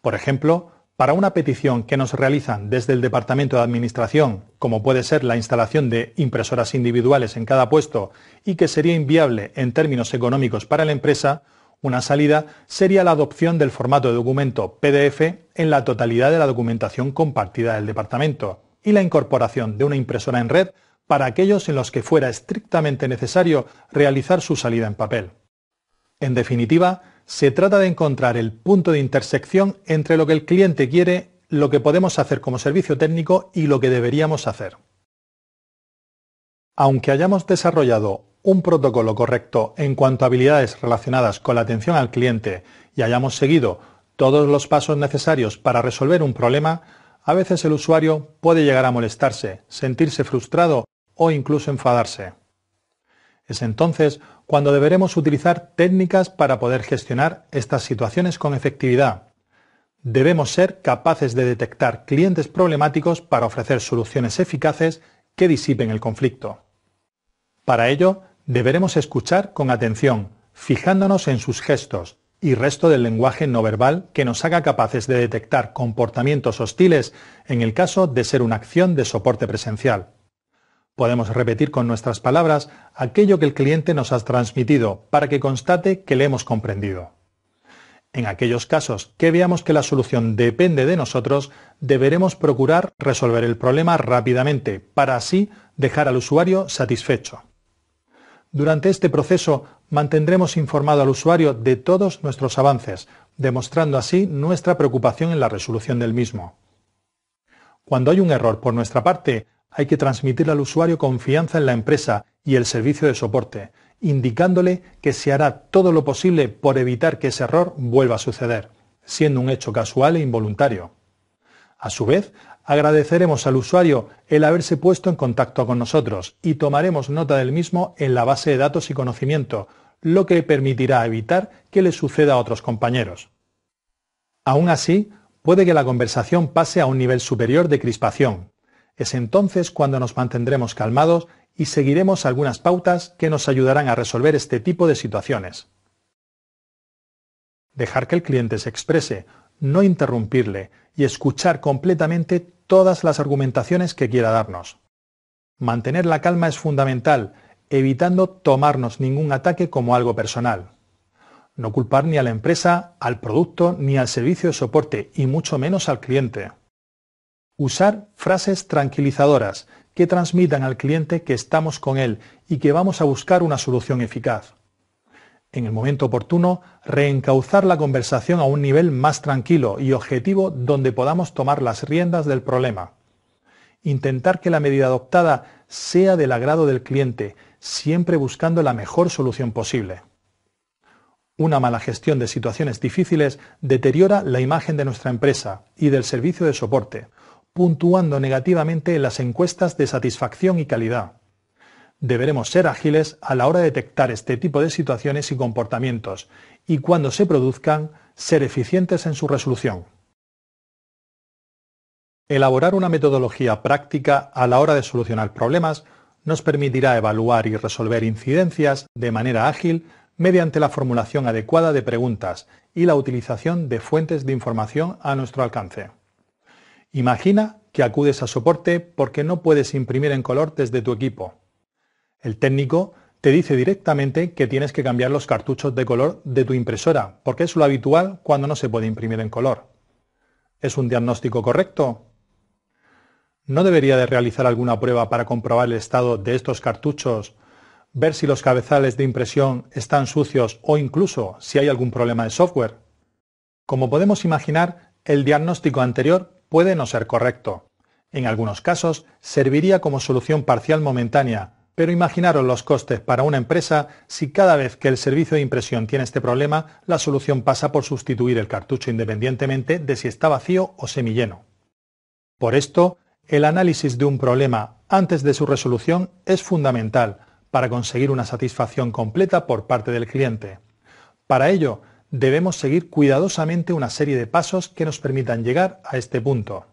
Por ejemplo, para una petición que nos realizan desde el Departamento de Administración, como puede ser la instalación de impresoras individuales en cada puesto y que sería inviable en términos económicos para la empresa, una salida sería la adopción del formato de documento PDF en la totalidad de la documentación compartida del departamento y la incorporación de una impresora en red para aquellos en los que fuera estrictamente necesario realizar su salida en papel. En definitiva, se trata de encontrar el punto de intersección entre lo que el cliente quiere, lo que podemos hacer como servicio técnico y lo que deberíamos hacer. Aunque hayamos desarrollado un protocolo correcto en cuanto a habilidades relacionadas con la atención al cliente y hayamos seguido todos los pasos necesarios para resolver un problema, a veces el usuario puede llegar a molestarse, sentirse frustrado o incluso enfadarse. Es entonces cuando deberemos utilizar técnicas para poder gestionar estas situaciones con efectividad. Debemos ser capaces de detectar clientes problemáticos para ofrecer soluciones eficaces que disipen el conflicto. Para ello, deberemos escuchar con atención, fijándonos en sus gestos y resto del lenguaje no verbal que nos haga capaces de detectar comportamientos hostiles en el caso de ser una acción de soporte presencial. Podemos repetir con nuestras palabras aquello que el cliente nos ha transmitido para que constate que le hemos comprendido. En aquellos casos que veamos que la solución depende de nosotros, deberemos procurar resolver el problema rápidamente para así dejar al usuario satisfecho. Durante este proceso mantendremos informado al usuario de todos nuestros avances, demostrando así nuestra preocupación en la resolución del mismo. Cuando hay un error por nuestra parte, hay que transmitir al usuario confianza en la empresa y el servicio de soporte, indicándole que se hará todo lo posible por evitar que ese error vuelva a suceder, siendo un hecho casual e involuntario. A su vez, agradeceremos al usuario el haberse puesto en contacto con nosotros y tomaremos nota del mismo en la base de datos y conocimiento, lo que permitirá evitar que le suceda a otros compañeros. Aún así, puede que la conversación pase a un nivel superior de crispación, es entonces cuando nos mantendremos calmados y seguiremos algunas pautas que nos ayudarán a resolver este tipo de situaciones. Dejar que el cliente se exprese, no interrumpirle y escuchar completamente todas las argumentaciones que quiera darnos. Mantener la calma es fundamental, evitando tomarnos ningún ataque como algo personal. No culpar ni a la empresa, al producto, ni al servicio de soporte, y mucho menos al cliente. Usar frases tranquilizadoras que transmitan al cliente que estamos con él y que vamos a buscar una solución eficaz. En el momento oportuno, reencauzar la conversación a un nivel más tranquilo y objetivo donde podamos tomar las riendas del problema. Intentar que la medida adoptada sea del agrado del cliente, siempre buscando la mejor solución posible. Una mala gestión de situaciones difíciles deteriora la imagen de nuestra empresa y del servicio de soporte, puntuando negativamente en las encuestas de satisfacción y calidad. Deberemos ser ágiles a la hora de detectar este tipo de situaciones y comportamientos y cuando se produzcan, ser eficientes en su resolución. Elaborar una metodología práctica a la hora de solucionar problemas nos permitirá evaluar y resolver incidencias de manera ágil mediante la formulación adecuada de preguntas y la utilización de fuentes de información a nuestro alcance. Imagina que acudes a soporte porque no puedes imprimir en color desde tu equipo. El técnico te dice directamente que tienes que cambiar los cartuchos de color de tu impresora, porque es lo habitual cuando no se puede imprimir en color. ¿Es un diagnóstico correcto? ¿No debería de realizar alguna prueba para comprobar el estado de estos cartuchos, ver si los cabezales de impresión están sucios o incluso si hay algún problema de software? Como podemos imaginar, el diagnóstico anterior puede no ser correcto. En algunos casos, serviría como solución parcial momentánea, pero imaginaros los costes para una empresa si cada vez que el servicio de impresión tiene este problema, la solución pasa por sustituir el cartucho independientemente de si está vacío o semilleno. Por esto, el análisis de un problema antes de su resolución es fundamental para conseguir una satisfacción completa por parte del cliente. Para ello, debemos seguir cuidadosamente una serie de pasos que nos permitan llegar a este punto.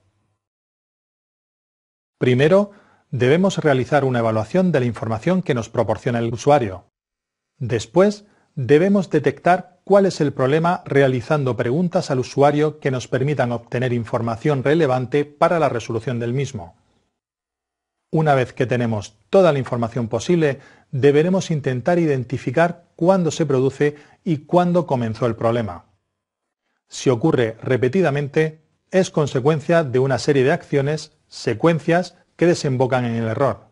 Primero, debemos realizar una evaluación de la información que nos proporciona el usuario. Después, debemos detectar cuál es el problema realizando preguntas al usuario que nos permitan obtener información relevante para la resolución del mismo. Una vez que tenemos toda la información posible, deberemos intentar identificar cuándo se produce y cuándo comenzó el problema. Si ocurre repetidamente, es consecuencia de una serie de acciones, secuencias, que desembocan en el error.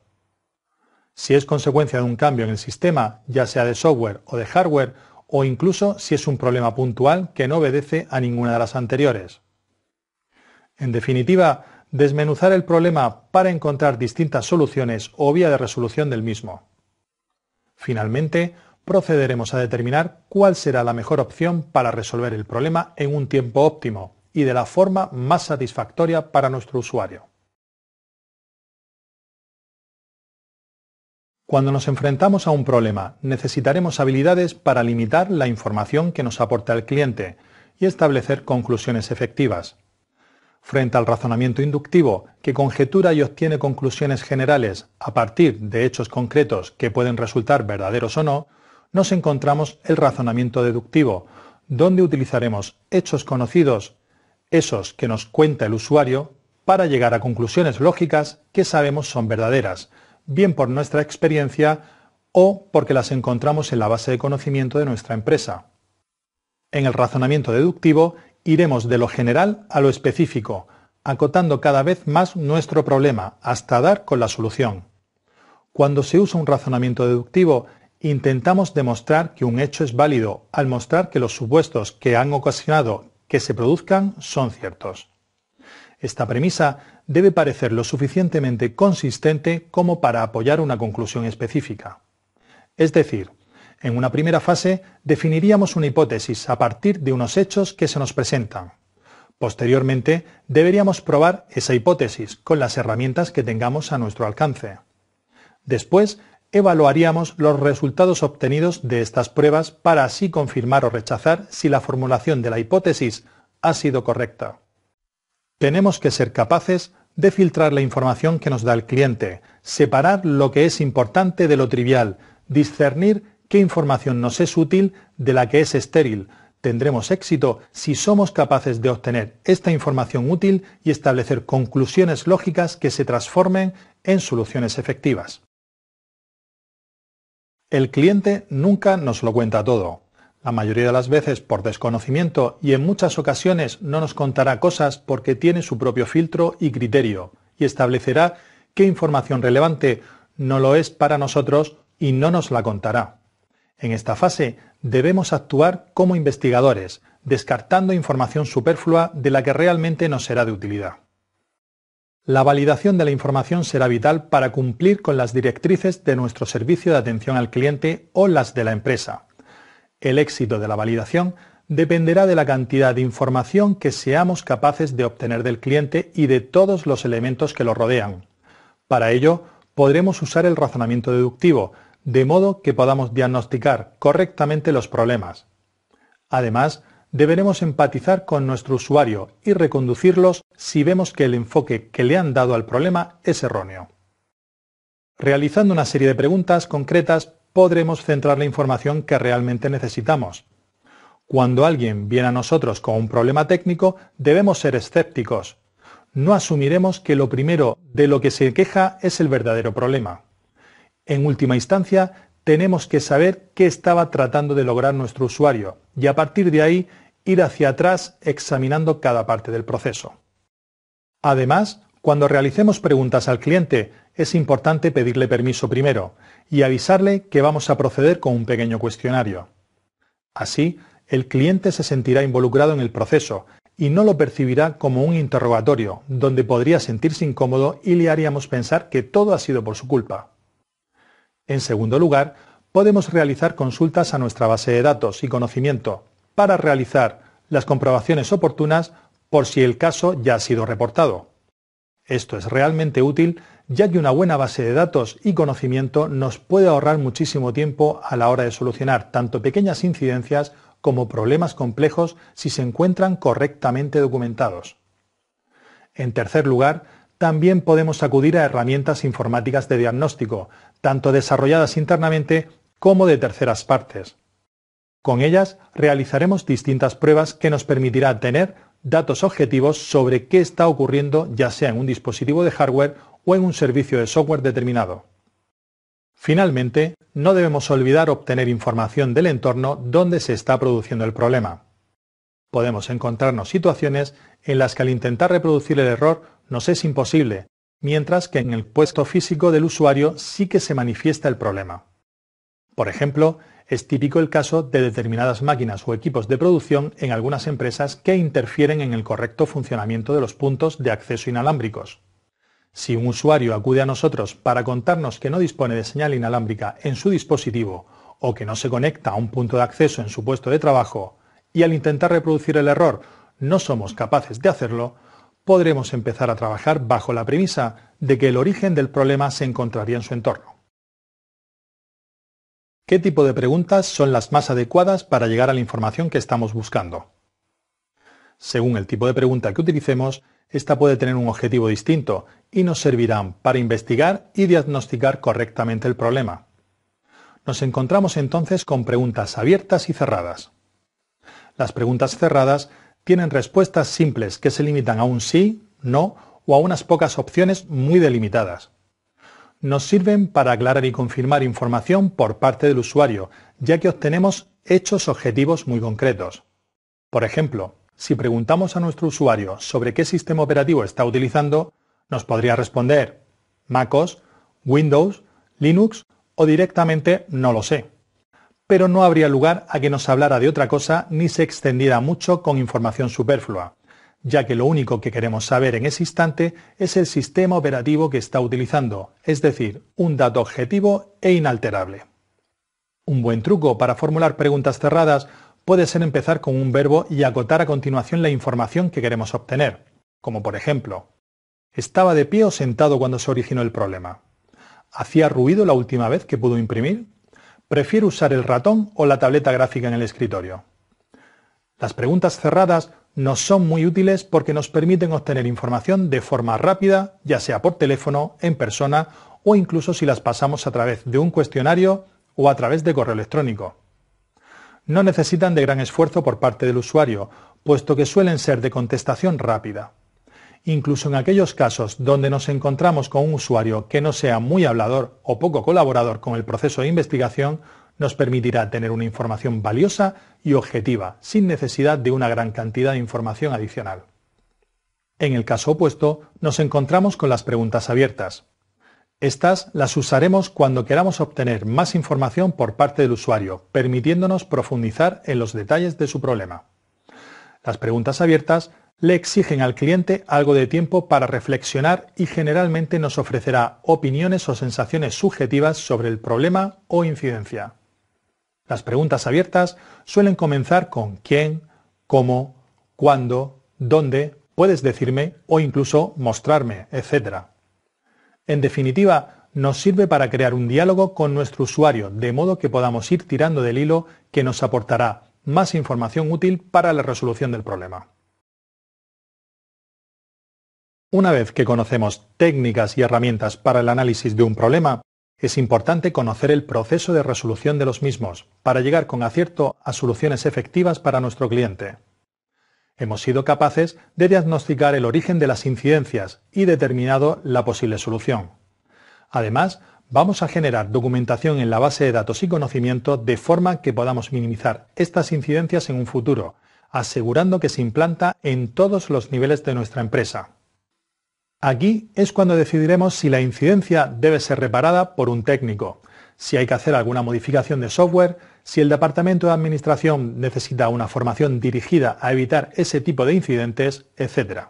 Si es consecuencia de un cambio en el sistema, ya sea de software o de hardware, o incluso si es un problema puntual que no obedece a ninguna de las anteriores. En definitiva, desmenuzar el problema para encontrar distintas soluciones o vía de resolución del mismo. Finalmente, procederemos a determinar cuál será la mejor opción para resolver el problema en un tiempo óptimo y de la forma más satisfactoria para nuestro usuario. Cuando nos enfrentamos a un problema, necesitaremos habilidades para limitar la información que nos aporta el cliente y establecer conclusiones efectivas, frente al razonamiento inductivo que conjetura y obtiene conclusiones generales a partir de hechos concretos que pueden resultar verdaderos o no, nos encontramos el razonamiento deductivo, donde utilizaremos hechos conocidos, esos que nos cuenta el usuario, para llegar a conclusiones lógicas que sabemos son verdaderas, bien por nuestra experiencia o porque las encontramos en la base de conocimiento de nuestra empresa. En el razonamiento deductivo Iremos de lo general a lo específico, acotando cada vez más nuestro problema hasta dar con la solución. Cuando se usa un razonamiento deductivo, intentamos demostrar que un hecho es válido al mostrar que los supuestos que han ocasionado que se produzcan son ciertos. Esta premisa debe parecer lo suficientemente consistente como para apoyar una conclusión específica. Es decir, en una primera fase, definiríamos una hipótesis a partir de unos hechos que se nos presentan. Posteriormente, deberíamos probar esa hipótesis con las herramientas que tengamos a nuestro alcance. Después, evaluaríamos los resultados obtenidos de estas pruebas para así confirmar o rechazar si la formulación de la hipótesis ha sido correcta. Tenemos que ser capaces de filtrar la información que nos da el cliente, separar lo que es importante de lo trivial, discernir qué información nos es útil de la que es estéril. Tendremos éxito si somos capaces de obtener esta información útil y establecer conclusiones lógicas que se transformen en soluciones efectivas. El cliente nunca nos lo cuenta todo. La mayoría de las veces por desconocimiento y en muchas ocasiones no nos contará cosas porque tiene su propio filtro y criterio y establecerá qué información relevante no lo es para nosotros y no nos la contará. En esta fase debemos actuar como investigadores, descartando información superflua de la que realmente nos será de utilidad. La validación de la información será vital para cumplir con las directrices de nuestro servicio de atención al cliente o las de la empresa. El éxito de la validación dependerá de la cantidad de información que seamos capaces de obtener del cliente y de todos los elementos que lo rodean. Para ello, podremos usar el razonamiento deductivo, de modo que podamos diagnosticar correctamente los problemas. Además, deberemos empatizar con nuestro usuario y reconducirlos si vemos que el enfoque que le han dado al problema es erróneo. Realizando una serie de preguntas concretas podremos centrar la información que realmente necesitamos. Cuando alguien viene a nosotros con un problema técnico, debemos ser escépticos. No asumiremos que lo primero de lo que se queja es el verdadero problema. En última instancia, tenemos que saber qué estaba tratando de lograr nuestro usuario y a partir de ahí ir hacia atrás examinando cada parte del proceso. Además, cuando realicemos preguntas al cliente, es importante pedirle permiso primero y avisarle que vamos a proceder con un pequeño cuestionario. Así, el cliente se sentirá involucrado en el proceso y no lo percibirá como un interrogatorio, donde podría sentirse incómodo y le haríamos pensar que todo ha sido por su culpa. En segundo lugar, podemos realizar consultas a nuestra base de datos y conocimiento para realizar las comprobaciones oportunas por si el caso ya ha sido reportado. Esto es realmente útil ya que una buena base de datos y conocimiento nos puede ahorrar muchísimo tiempo a la hora de solucionar tanto pequeñas incidencias como problemas complejos si se encuentran correctamente documentados. En tercer lugar, también podemos acudir a herramientas informáticas de diagnóstico, tanto desarrolladas internamente como de terceras partes. Con ellas realizaremos distintas pruebas que nos permitirá tener datos objetivos sobre qué está ocurriendo ya sea en un dispositivo de hardware o en un servicio de software determinado. Finalmente, no debemos olvidar obtener información del entorno donde se está produciendo el problema. Podemos encontrarnos situaciones en las que al intentar reproducir el error nos es imposible, mientras que en el puesto físico del usuario sí que se manifiesta el problema. Por ejemplo, es típico el caso de determinadas máquinas o equipos de producción en algunas empresas que interfieren en el correcto funcionamiento de los puntos de acceso inalámbricos. Si un usuario acude a nosotros para contarnos que no dispone de señal inalámbrica en su dispositivo o que no se conecta a un punto de acceso en su puesto de trabajo, y al intentar reproducir el error no somos capaces de hacerlo, podremos empezar a trabajar bajo la premisa de que el origen del problema se encontraría en su entorno. ¿Qué tipo de preguntas son las más adecuadas para llegar a la información que estamos buscando? Según el tipo de pregunta que utilicemos, esta puede tener un objetivo distinto y nos servirán para investigar y diagnosticar correctamente el problema. Nos encontramos entonces con preguntas abiertas y cerradas. Las preguntas cerradas tienen respuestas simples que se limitan a un sí, no o a unas pocas opciones muy delimitadas. Nos sirven para aclarar y confirmar información por parte del usuario, ya que obtenemos hechos objetivos muy concretos. Por ejemplo, si preguntamos a nuestro usuario sobre qué sistema operativo está utilizando, nos podría responder MacOS, Windows, Linux o directamente no lo sé pero no habría lugar a que nos hablara de otra cosa ni se extendiera mucho con información superflua, ya que lo único que queremos saber en ese instante es el sistema operativo que está utilizando, es decir, un dato objetivo e inalterable. Un buen truco para formular preguntas cerradas puede ser empezar con un verbo y acotar a continuación la información que queremos obtener, como por ejemplo, ¿estaba de pie o sentado cuando se originó el problema? ¿Hacía ruido la última vez que pudo imprimir? prefiero usar el ratón o la tableta gráfica en el escritorio. Las preguntas cerradas nos son muy útiles porque nos permiten obtener información de forma rápida, ya sea por teléfono, en persona o incluso si las pasamos a través de un cuestionario o a través de correo electrónico. No necesitan de gran esfuerzo por parte del usuario, puesto que suelen ser de contestación rápida. Incluso en aquellos casos donde nos encontramos con un usuario que no sea muy hablador o poco colaborador con el proceso de investigación, nos permitirá tener una información valiosa y objetiva, sin necesidad de una gran cantidad de información adicional. En el caso opuesto, nos encontramos con las preguntas abiertas. Estas las usaremos cuando queramos obtener más información por parte del usuario, permitiéndonos profundizar en los detalles de su problema. Las preguntas abiertas le exigen al cliente algo de tiempo para reflexionar y generalmente nos ofrecerá opiniones o sensaciones subjetivas sobre el problema o incidencia. Las preguntas abiertas suelen comenzar con quién, cómo, cuándo, dónde, puedes decirme o incluso mostrarme, etc. En definitiva, nos sirve para crear un diálogo con nuestro usuario, de modo que podamos ir tirando del hilo que nos aportará más información útil para la resolución del problema. Una vez que conocemos técnicas y herramientas para el análisis de un problema, es importante conocer el proceso de resolución de los mismos para llegar con acierto a soluciones efectivas para nuestro cliente. Hemos sido capaces de diagnosticar el origen de las incidencias y determinado la posible solución. Además, vamos a generar documentación en la base de datos y conocimiento de forma que podamos minimizar estas incidencias en un futuro, asegurando que se implanta en todos los niveles de nuestra empresa. Aquí es cuando decidiremos si la incidencia debe ser reparada por un técnico, si hay que hacer alguna modificación de software, si el Departamento de Administración necesita una formación dirigida a evitar ese tipo de incidentes, etc.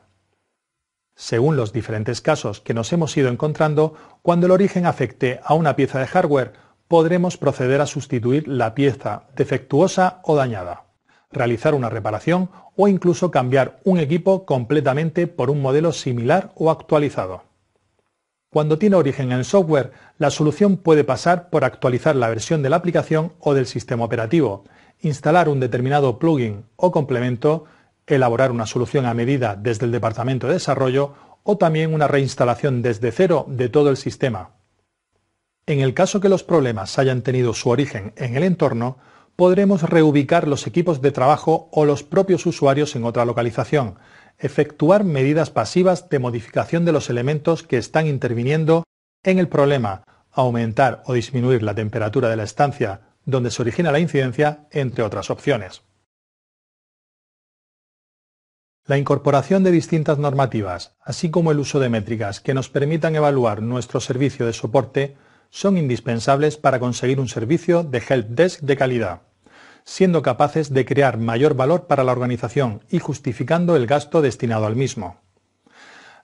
Según los diferentes casos que nos hemos ido encontrando, cuando el origen afecte a una pieza de hardware, podremos proceder a sustituir la pieza defectuosa o dañada realizar una reparación o incluso cambiar un equipo completamente por un modelo similar o actualizado. Cuando tiene origen en el software, la solución puede pasar por actualizar la versión de la aplicación o del sistema operativo, instalar un determinado plugin o complemento, elaborar una solución a medida desde el departamento de desarrollo o también una reinstalación desde cero de todo el sistema. En el caso que los problemas hayan tenido su origen en el entorno, podremos reubicar los equipos de trabajo o los propios usuarios en otra localización, efectuar medidas pasivas de modificación de los elementos que están interviniendo en el problema, aumentar o disminuir la temperatura de la estancia donde se origina la incidencia, entre otras opciones. La incorporación de distintas normativas, así como el uso de métricas que nos permitan evaluar nuestro servicio de soporte, son indispensables para conseguir un servicio de helpdesk de calidad, siendo capaces de crear mayor valor para la organización y justificando el gasto destinado al mismo.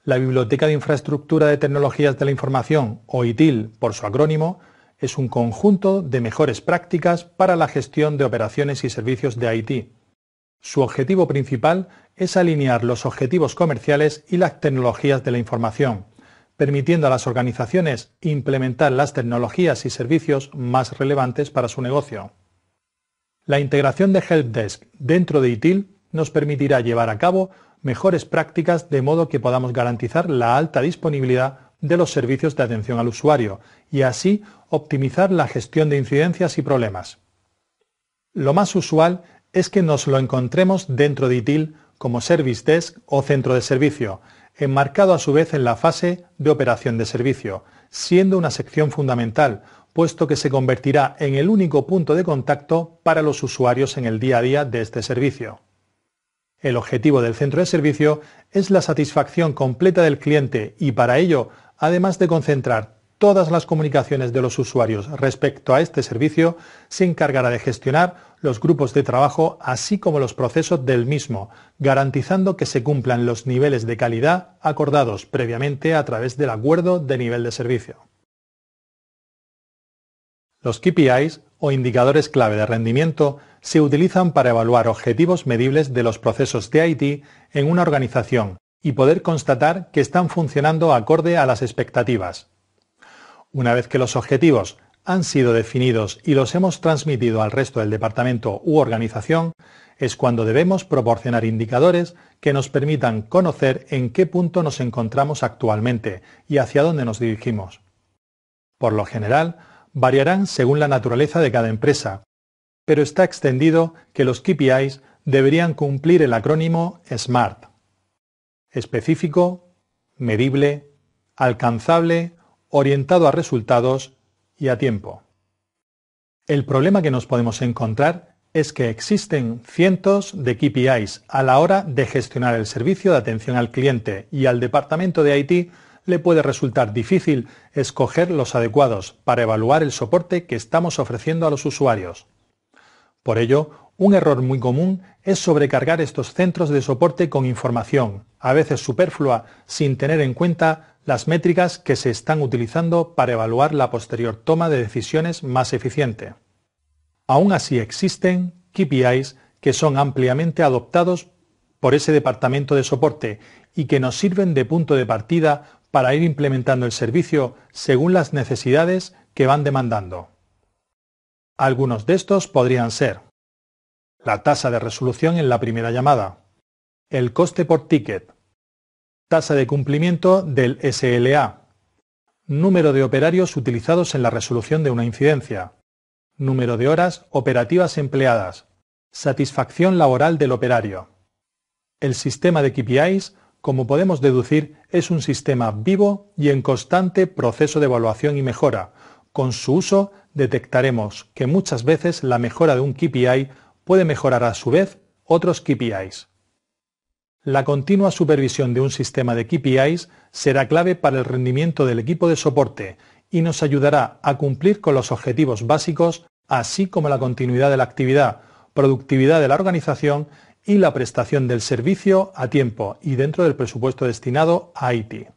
La Biblioteca de Infraestructura de Tecnologías de la Información, o ITIL por su acrónimo, es un conjunto de mejores prácticas para la gestión de operaciones y servicios de IT. Su objetivo principal es alinear los objetivos comerciales y las tecnologías de la información, permitiendo a las organizaciones implementar las tecnologías y servicios más relevantes para su negocio. La integración de Helpdesk dentro de ITIL nos permitirá llevar a cabo mejores prácticas de modo que podamos garantizar la alta disponibilidad de los servicios de atención al usuario y así optimizar la gestión de incidencias y problemas. Lo más usual es que nos lo encontremos dentro de ITIL como Service Desk o centro de servicio, enmarcado a su vez en la fase de operación de servicio, siendo una sección fundamental, puesto que se convertirá en el único punto de contacto para los usuarios en el día a día de este servicio. El objetivo del centro de servicio es la satisfacción completa del cliente y para ello, además de concentrar Todas las comunicaciones de los usuarios respecto a este servicio se encargará de gestionar los grupos de trabajo así como los procesos del mismo, garantizando que se cumplan los niveles de calidad acordados previamente a través del acuerdo de nivel de servicio. Los KPIs o indicadores clave de rendimiento se utilizan para evaluar objetivos medibles de los procesos de IT en una organización y poder constatar que están funcionando acorde a las expectativas, una vez que los objetivos han sido definidos y los hemos transmitido al resto del departamento u organización, es cuando debemos proporcionar indicadores que nos permitan conocer en qué punto nos encontramos actualmente y hacia dónde nos dirigimos. Por lo general, variarán según la naturaleza de cada empresa, pero está extendido que los KPIs deberían cumplir el acrónimo SMART. Específico, medible, alcanzable orientado a resultados y a tiempo. El problema que nos podemos encontrar es que existen cientos de KPIs a la hora de gestionar el servicio de atención al cliente y al departamento de IT le puede resultar difícil escoger los adecuados para evaluar el soporte que estamos ofreciendo a los usuarios. Por ello, un error muy común es sobrecargar estos centros de soporte con información, a veces superflua, sin tener en cuenta las métricas que se están utilizando para evaluar la posterior toma de decisiones más eficiente. Aún así existen KPIs que son ampliamente adoptados por ese departamento de soporte y que nos sirven de punto de partida para ir implementando el servicio según las necesidades que van demandando. Algunos de estos podrían ser la tasa de resolución en la primera llamada, el coste por ticket, tasa de cumplimiento del SLA, número de operarios utilizados en la resolución de una incidencia, número de horas operativas empleadas, satisfacción laboral del operario. El sistema de KPIs, como podemos deducir, es un sistema vivo y en constante proceso de evaluación y mejora. Con su uso detectaremos que muchas veces la mejora de un KPI puede mejorar a su vez otros KPIs la continua supervisión de un sistema de KPIs será clave para el rendimiento del equipo de soporte y nos ayudará a cumplir con los objetivos básicos, así como la continuidad de la actividad, productividad de la organización y la prestación del servicio a tiempo y dentro del presupuesto destinado a IT.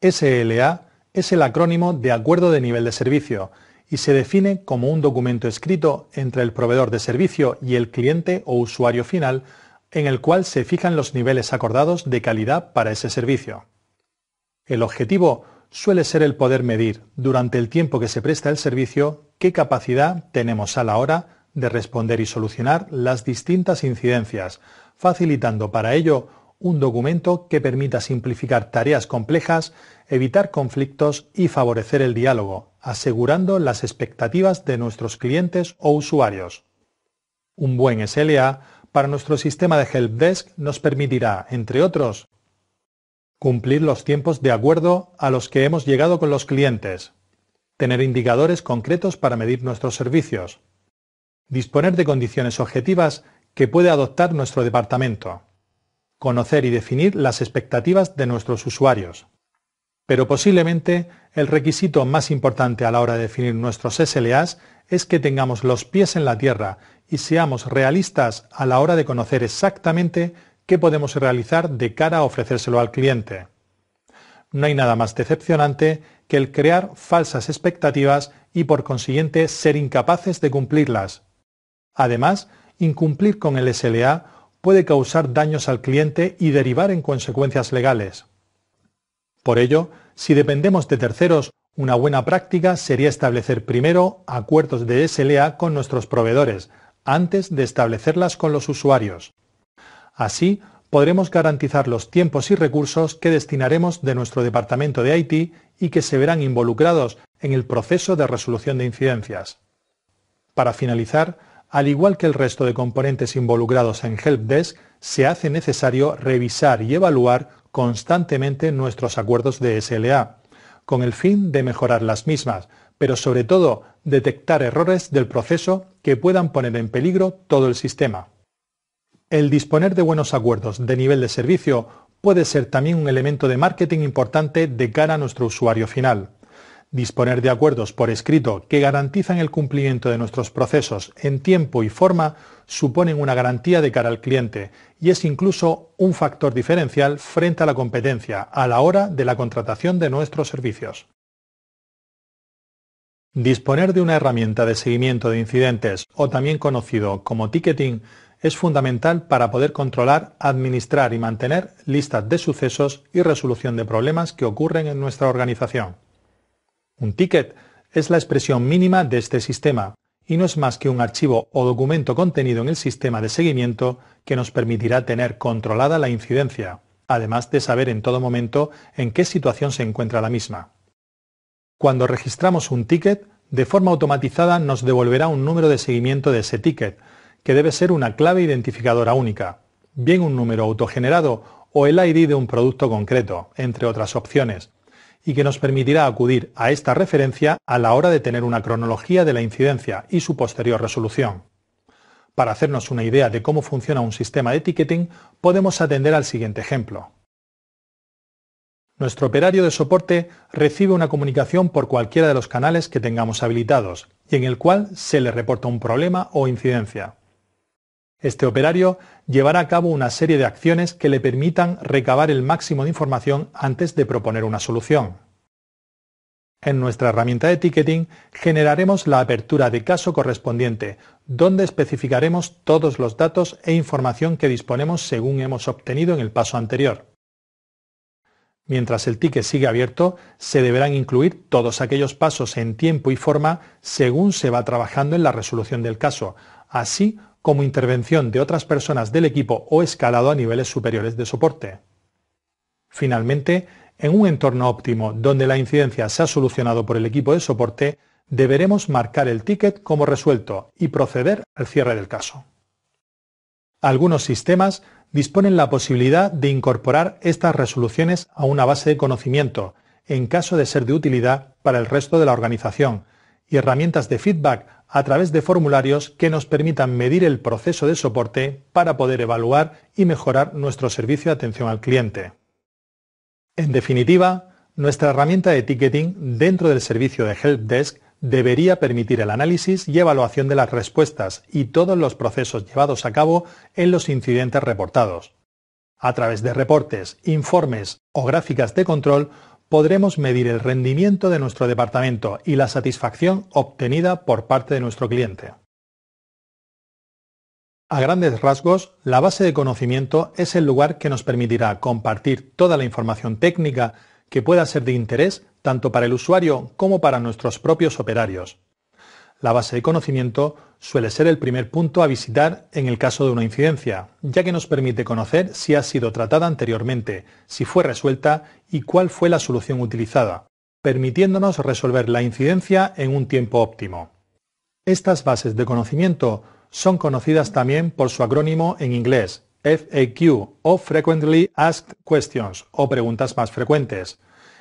SLA es el acrónimo de Acuerdo de Nivel de Servicio, y se define como un documento escrito entre el proveedor de servicio y el cliente o usuario final en el cual se fijan los niveles acordados de calidad para ese servicio. El objetivo suele ser el poder medir, durante el tiempo que se presta el servicio, qué capacidad tenemos a la hora de responder y solucionar las distintas incidencias, facilitando para ello un documento que permita simplificar tareas complejas, evitar conflictos y favorecer el diálogo, asegurando las expectativas de nuestros clientes o usuarios. Un buen SLA para nuestro sistema de helpdesk nos permitirá, entre otros, cumplir los tiempos de acuerdo a los que hemos llegado con los clientes, tener indicadores concretos para medir nuestros servicios, disponer de condiciones objetivas que puede adoptar nuestro departamento, conocer y definir las expectativas de nuestros usuarios. Pero posiblemente el requisito más importante a la hora de definir nuestros SLAs es que tengamos los pies en la tierra y seamos realistas a la hora de conocer exactamente qué podemos realizar de cara a ofrecérselo al cliente. No hay nada más decepcionante que el crear falsas expectativas y por consiguiente ser incapaces de cumplirlas. Además, incumplir con el SLA puede causar daños al cliente y derivar en consecuencias legales. Por ello, si dependemos de terceros, una buena práctica sería establecer primero acuerdos de SLA con nuestros proveedores, antes de establecerlas con los usuarios. Así, podremos garantizar los tiempos y recursos que destinaremos de nuestro departamento de IT y que se verán involucrados en el proceso de resolución de incidencias. Para finalizar, al igual que el resto de componentes involucrados en Helpdesk, se hace necesario revisar y evaluar constantemente nuestros acuerdos de SLA, con el fin de mejorar las mismas, pero sobre todo detectar errores del proceso que puedan poner en peligro todo el sistema. El disponer de buenos acuerdos de nivel de servicio puede ser también un elemento de marketing importante de cara a nuestro usuario final disponer de acuerdos por escrito que garantizan el cumplimiento de nuestros procesos en tiempo y forma suponen una garantía de cara al cliente y es incluso un factor diferencial frente a la competencia a la hora de la contratación de nuestros servicios. Disponer de una herramienta de seguimiento de incidentes o también conocido como ticketing es fundamental para poder controlar, administrar y mantener listas de sucesos y resolución de problemas que ocurren en nuestra organización. Un ticket es la expresión mínima de este sistema y no es más que un archivo o documento contenido en el sistema de seguimiento que nos permitirá tener controlada la incidencia, además de saber en todo momento en qué situación se encuentra la misma. Cuando registramos un ticket, de forma automatizada nos devolverá un número de seguimiento de ese ticket, que debe ser una clave identificadora única, bien un número autogenerado o el ID de un producto concreto, entre otras opciones, y que nos permitirá acudir a esta referencia a la hora de tener una cronología de la incidencia y su posterior resolución. Para hacernos una idea de cómo funciona un sistema de ticketing, podemos atender al siguiente ejemplo. Nuestro operario de soporte recibe una comunicación por cualquiera de los canales que tengamos habilitados y en el cual se le reporta un problema o incidencia. Este operario llevará a cabo una serie de acciones que le permitan recabar el máximo de información antes de proponer una solución. En nuestra herramienta de ticketing generaremos la apertura de caso correspondiente, donde especificaremos todos los datos e información que disponemos según hemos obtenido en el paso anterior. Mientras el ticket sigue abierto, se deberán incluir todos aquellos pasos en tiempo y forma según se va trabajando en la resolución del caso, así como intervención de otras personas del equipo o escalado a niveles superiores de soporte. Finalmente, en un entorno óptimo donde la incidencia se ha solucionado por el equipo de soporte, deberemos marcar el ticket como resuelto y proceder al cierre del caso. Algunos sistemas disponen la posibilidad de incorporar estas resoluciones a una base de conocimiento en caso de ser de utilidad para el resto de la organización y herramientas de feedback a través de formularios que nos permitan medir el proceso de soporte para poder evaluar y mejorar nuestro servicio de atención al cliente. En definitiva, nuestra herramienta de ticketing dentro del servicio de Helpdesk debería permitir el análisis y evaluación de las respuestas y todos los procesos llevados a cabo en los incidentes reportados. A través de reportes, informes o gráficas de control podremos medir el rendimiento de nuestro departamento y la satisfacción obtenida por parte de nuestro cliente. A grandes rasgos, la base de conocimiento es el lugar que nos permitirá compartir toda la información técnica que pueda ser de interés tanto para el usuario como para nuestros propios operarios. La base de conocimiento suele ser el primer punto a visitar en el caso de una incidencia, ya que nos permite conocer si ha sido tratada anteriormente, si fue resuelta y cuál fue la solución utilizada, permitiéndonos resolver la incidencia en un tiempo óptimo. Estas bases de conocimiento son conocidas también por su acrónimo en inglés, FAQ o Frequently Asked Questions o preguntas más frecuentes,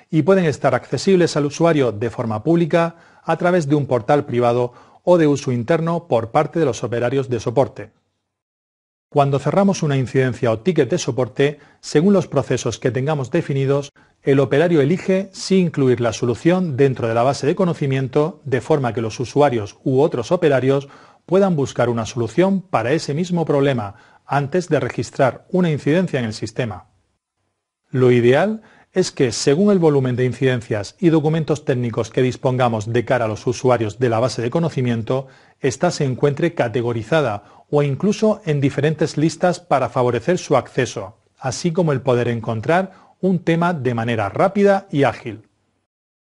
y pueden estar accesibles al usuario de forma pública a través de un portal privado o de uso interno por parte de los operarios de soporte. Cuando cerramos una incidencia o ticket de soporte, según los procesos que tengamos definidos, el operario elige si incluir la solución dentro de la base de conocimiento de forma que los usuarios u otros operarios puedan buscar una solución para ese mismo problema antes de registrar una incidencia en el sistema. Lo ideal es que, según el volumen de incidencias y documentos técnicos que dispongamos de cara a los usuarios de la base de conocimiento, ésta se encuentre categorizada o incluso en diferentes listas para favorecer su acceso, así como el poder encontrar un tema de manera rápida y ágil.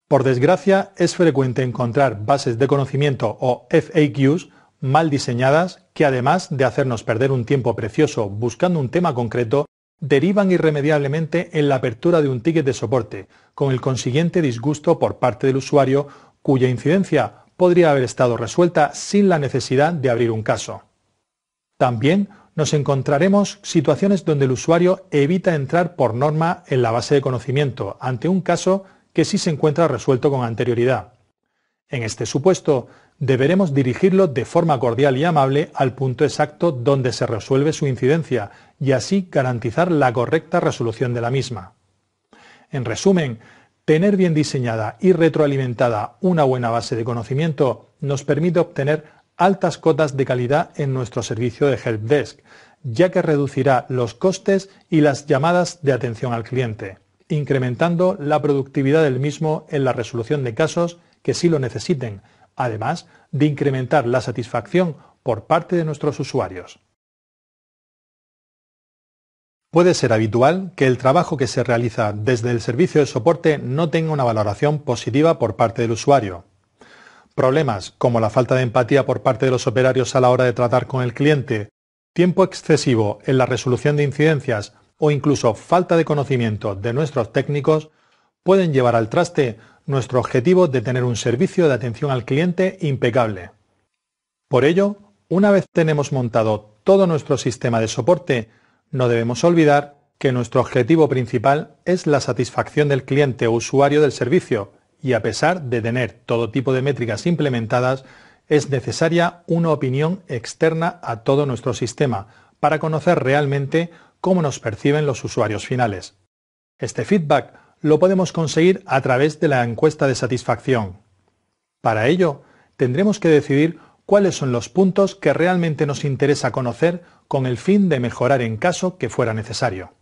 Por desgracia, es frecuente encontrar bases de conocimiento o FAQs mal diseñadas que además de hacernos perder un tiempo precioso buscando un tema concreto, derivan irremediablemente en la apertura de un ticket de soporte, con el consiguiente disgusto por parte del usuario cuya incidencia podría haber estado resuelta sin la necesidad de abrir un caso. También nos encontraremos situaciones donde el usuario evita entrar por norma en la base de conocimiento ante un caso que sí se encuentra resuelto con anterioridad. En este supuesto, deberemos dirigirlo de forma cordial y amable al punto exacto donde se resuelve su incidencia y así garantizar la correcta resolución de la misma. En resumen, tener bien diseñada y retroalimentada una buena base de conocimiento nos permite obtener altas cotas de calidad en nuestro servicio de helpdesk, ya que reducirá los costes y las llamadas de atención al cliente, incrementando la productividad del mismo en la resolución de casos que sí lo necesiten, además de incrementar la satisfacción por parte de nuestros usuarios. Puede ser habitual que el trabajo que se realiza desde el servicio de soporte no tenga una valoración positiva por parte del usuario. Problemas como la falta de empatía por parte de los operarios a la hora de tratar con el cliente, tiempo excesivo en la resolución de incidencias o incluso falta de conocimiento de nuestros técnicos pueden llevar al traste nuestro objetivo de tener un servicio de atención al cliente impecable. Por ello, una vez tenemos montado todo nuestro sistema de soporte, no debemos olvidar que nuestro objetivo principal es la satisfacción del cliente o usuario del servicio y a pesar de tener todo tipo de métricas implementadas, es necesaria una opinión externa a todo nuestro sistema para conocer realmente cómo nos perciben los usuarios finales. Este feedback lo podemos conseguir a través de la encuesta de satisfacción. Para ello, tendremos que decidir cuáles son los puntos que realmente nos interesa conocer con el fin de mejorar en caso que fuera necesario.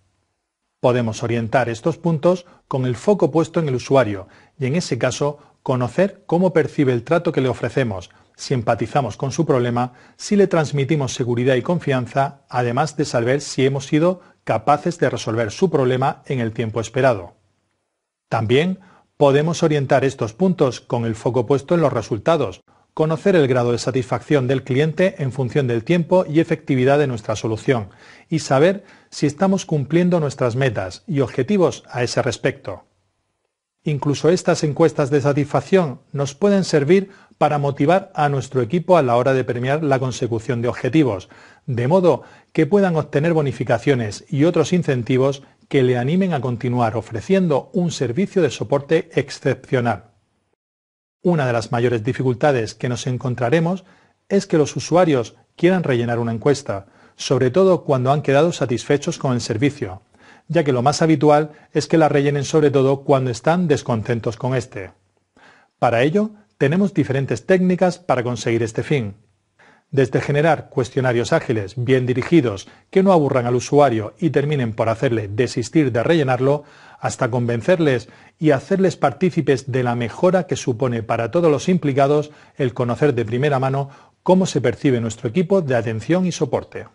Podemos orientar estos puntos con el foco puesto en el usuario y en ese caso conocer cómo percibe el trato que le ofrecemos, si empatizamos con su problema, si le transmitimos seguridad y confianza, además de saber si hemos sido capaces de resolver su problema en el tiempo esperado. También podemos orientar estos puntos con el foco puesto en los resultados, conocer el grado de satisfacción del cliente en función del tiempo y efectividad de nuestra solución y saber si estamos cumpliendo nuestras metas y objetivos a ese respecto. Incluso estas encuestas de satisfacción nos pueden servir para motivar a nuestro equipo a la hora de premiar la consecución de objetivos, de modo que puedan obtener bonificaciones y otros incentivos que le animen a continuar ofreciendo un servicio de soporte excepcional. Una de las mayores dificultades que nos encontraremos es que los usuarios quieran rellenar una encuesta, sobre todo cuando han quedado satisfechos con el servicio, ya que lo más habitual es que la rellenen sobre todo cuando están descontentos con este. Para ello, tenemos diferentes técnicas para conseguir este fin. Desde generar cuestionarios ágiles, bien dirigidos, que no aburran al usuario y terminen por hacerle desistir de rellenarlo, hasta convencerles y hacerles partícipes de la mejora que supone para todos los implicados el conocer de primera mano cómo se percibe nuestro equipo de atención y soporte.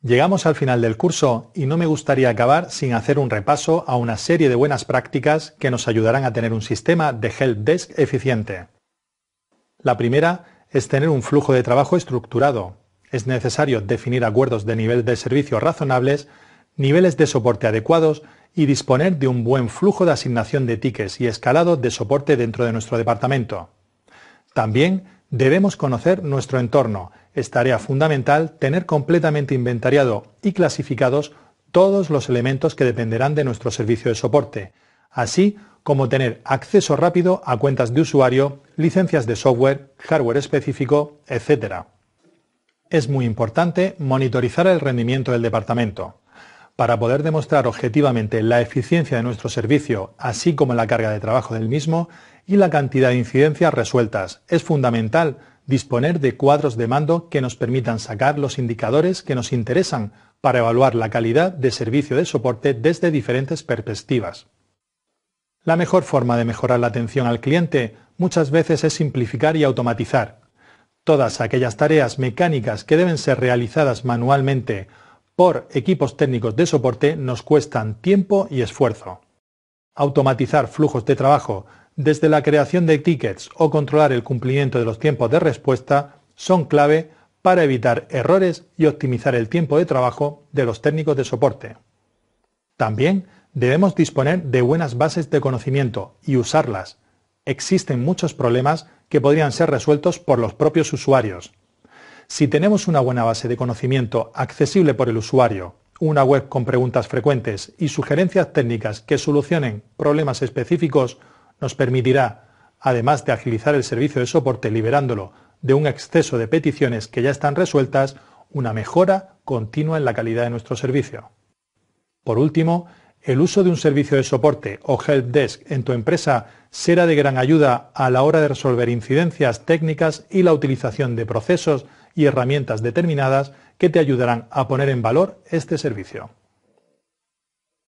Llegamos al final del curso y no me gustaría acabar sin hacer un repaso a una serie de buenas prácticas que nos ayudarán a tener un sistema de help desk eficiente. La primera es tener un flujo de trabajo estructurado. Es necesario definir acuerdos de nivel de servicio razonables niveles de soporte adecuados y disponer de un buen flujo de asignación de tickets y escalado de soporte dentro de nuestro departamento. También debemos conocer nuestro entorno. Es tarea fundamental tener completamente inventariado y clasificados todos los elementos que dependerán de nuestro servicio de soporte, así como tener acceso rápido a cuentas de usuario, licencias de software, hardware específico, etc. Es muy importante monitorizar el rendimiento del departamento para poder demostrar objetivamente la eficiencia de nuestro servicio, así como la carga de trabajo del mismo y la cantidad de incidencias resueltas. Es fundamental disponer de cuadros de mando que nos permitan sacar los indicadores que nos interesan para evaluar la calidad de servicio de soporte desde diferentes perspectivas. La mejor forma de mejorar la atención al cliente muchas veces es simplificar y automatizar. Todas aquellas tareas mecánicas que deben ser realizadas manualmente por equipos técnicos de soporte nos cuestan tiempo y esfuerzo. Automatizar flujos de trabajo desde la creación de tickets o controlar el cumplimiento de los tiempos de respuesta son clave para evitar errores y optimizar el tiempo de trabajo de los técnicos de soporte. También debemos disponer de buenas bases de conocimiento y usarlas. Existen muchos problemas que podrían ser resueltos por los propios usuarios, si tenemos una buena base de conocimiento accesible por el usuario, una web con preguntas frecuentes y sugerencias técnicas que solucionen problemas específicos, nos permitirá, además de agilizar el servicio de soporte liberándolo de un exceso de peticiones que ya están resueltas, una mejora continua en la calidad de nuestro servicio. Por último, el uso de un servicio de soporte o help desk en tu empresa será de gran ayuda a la hora de resolver incidencias técnicas y la utilización de procesos y herramientas determinadas que te ayudarán a poner en valor este servicio.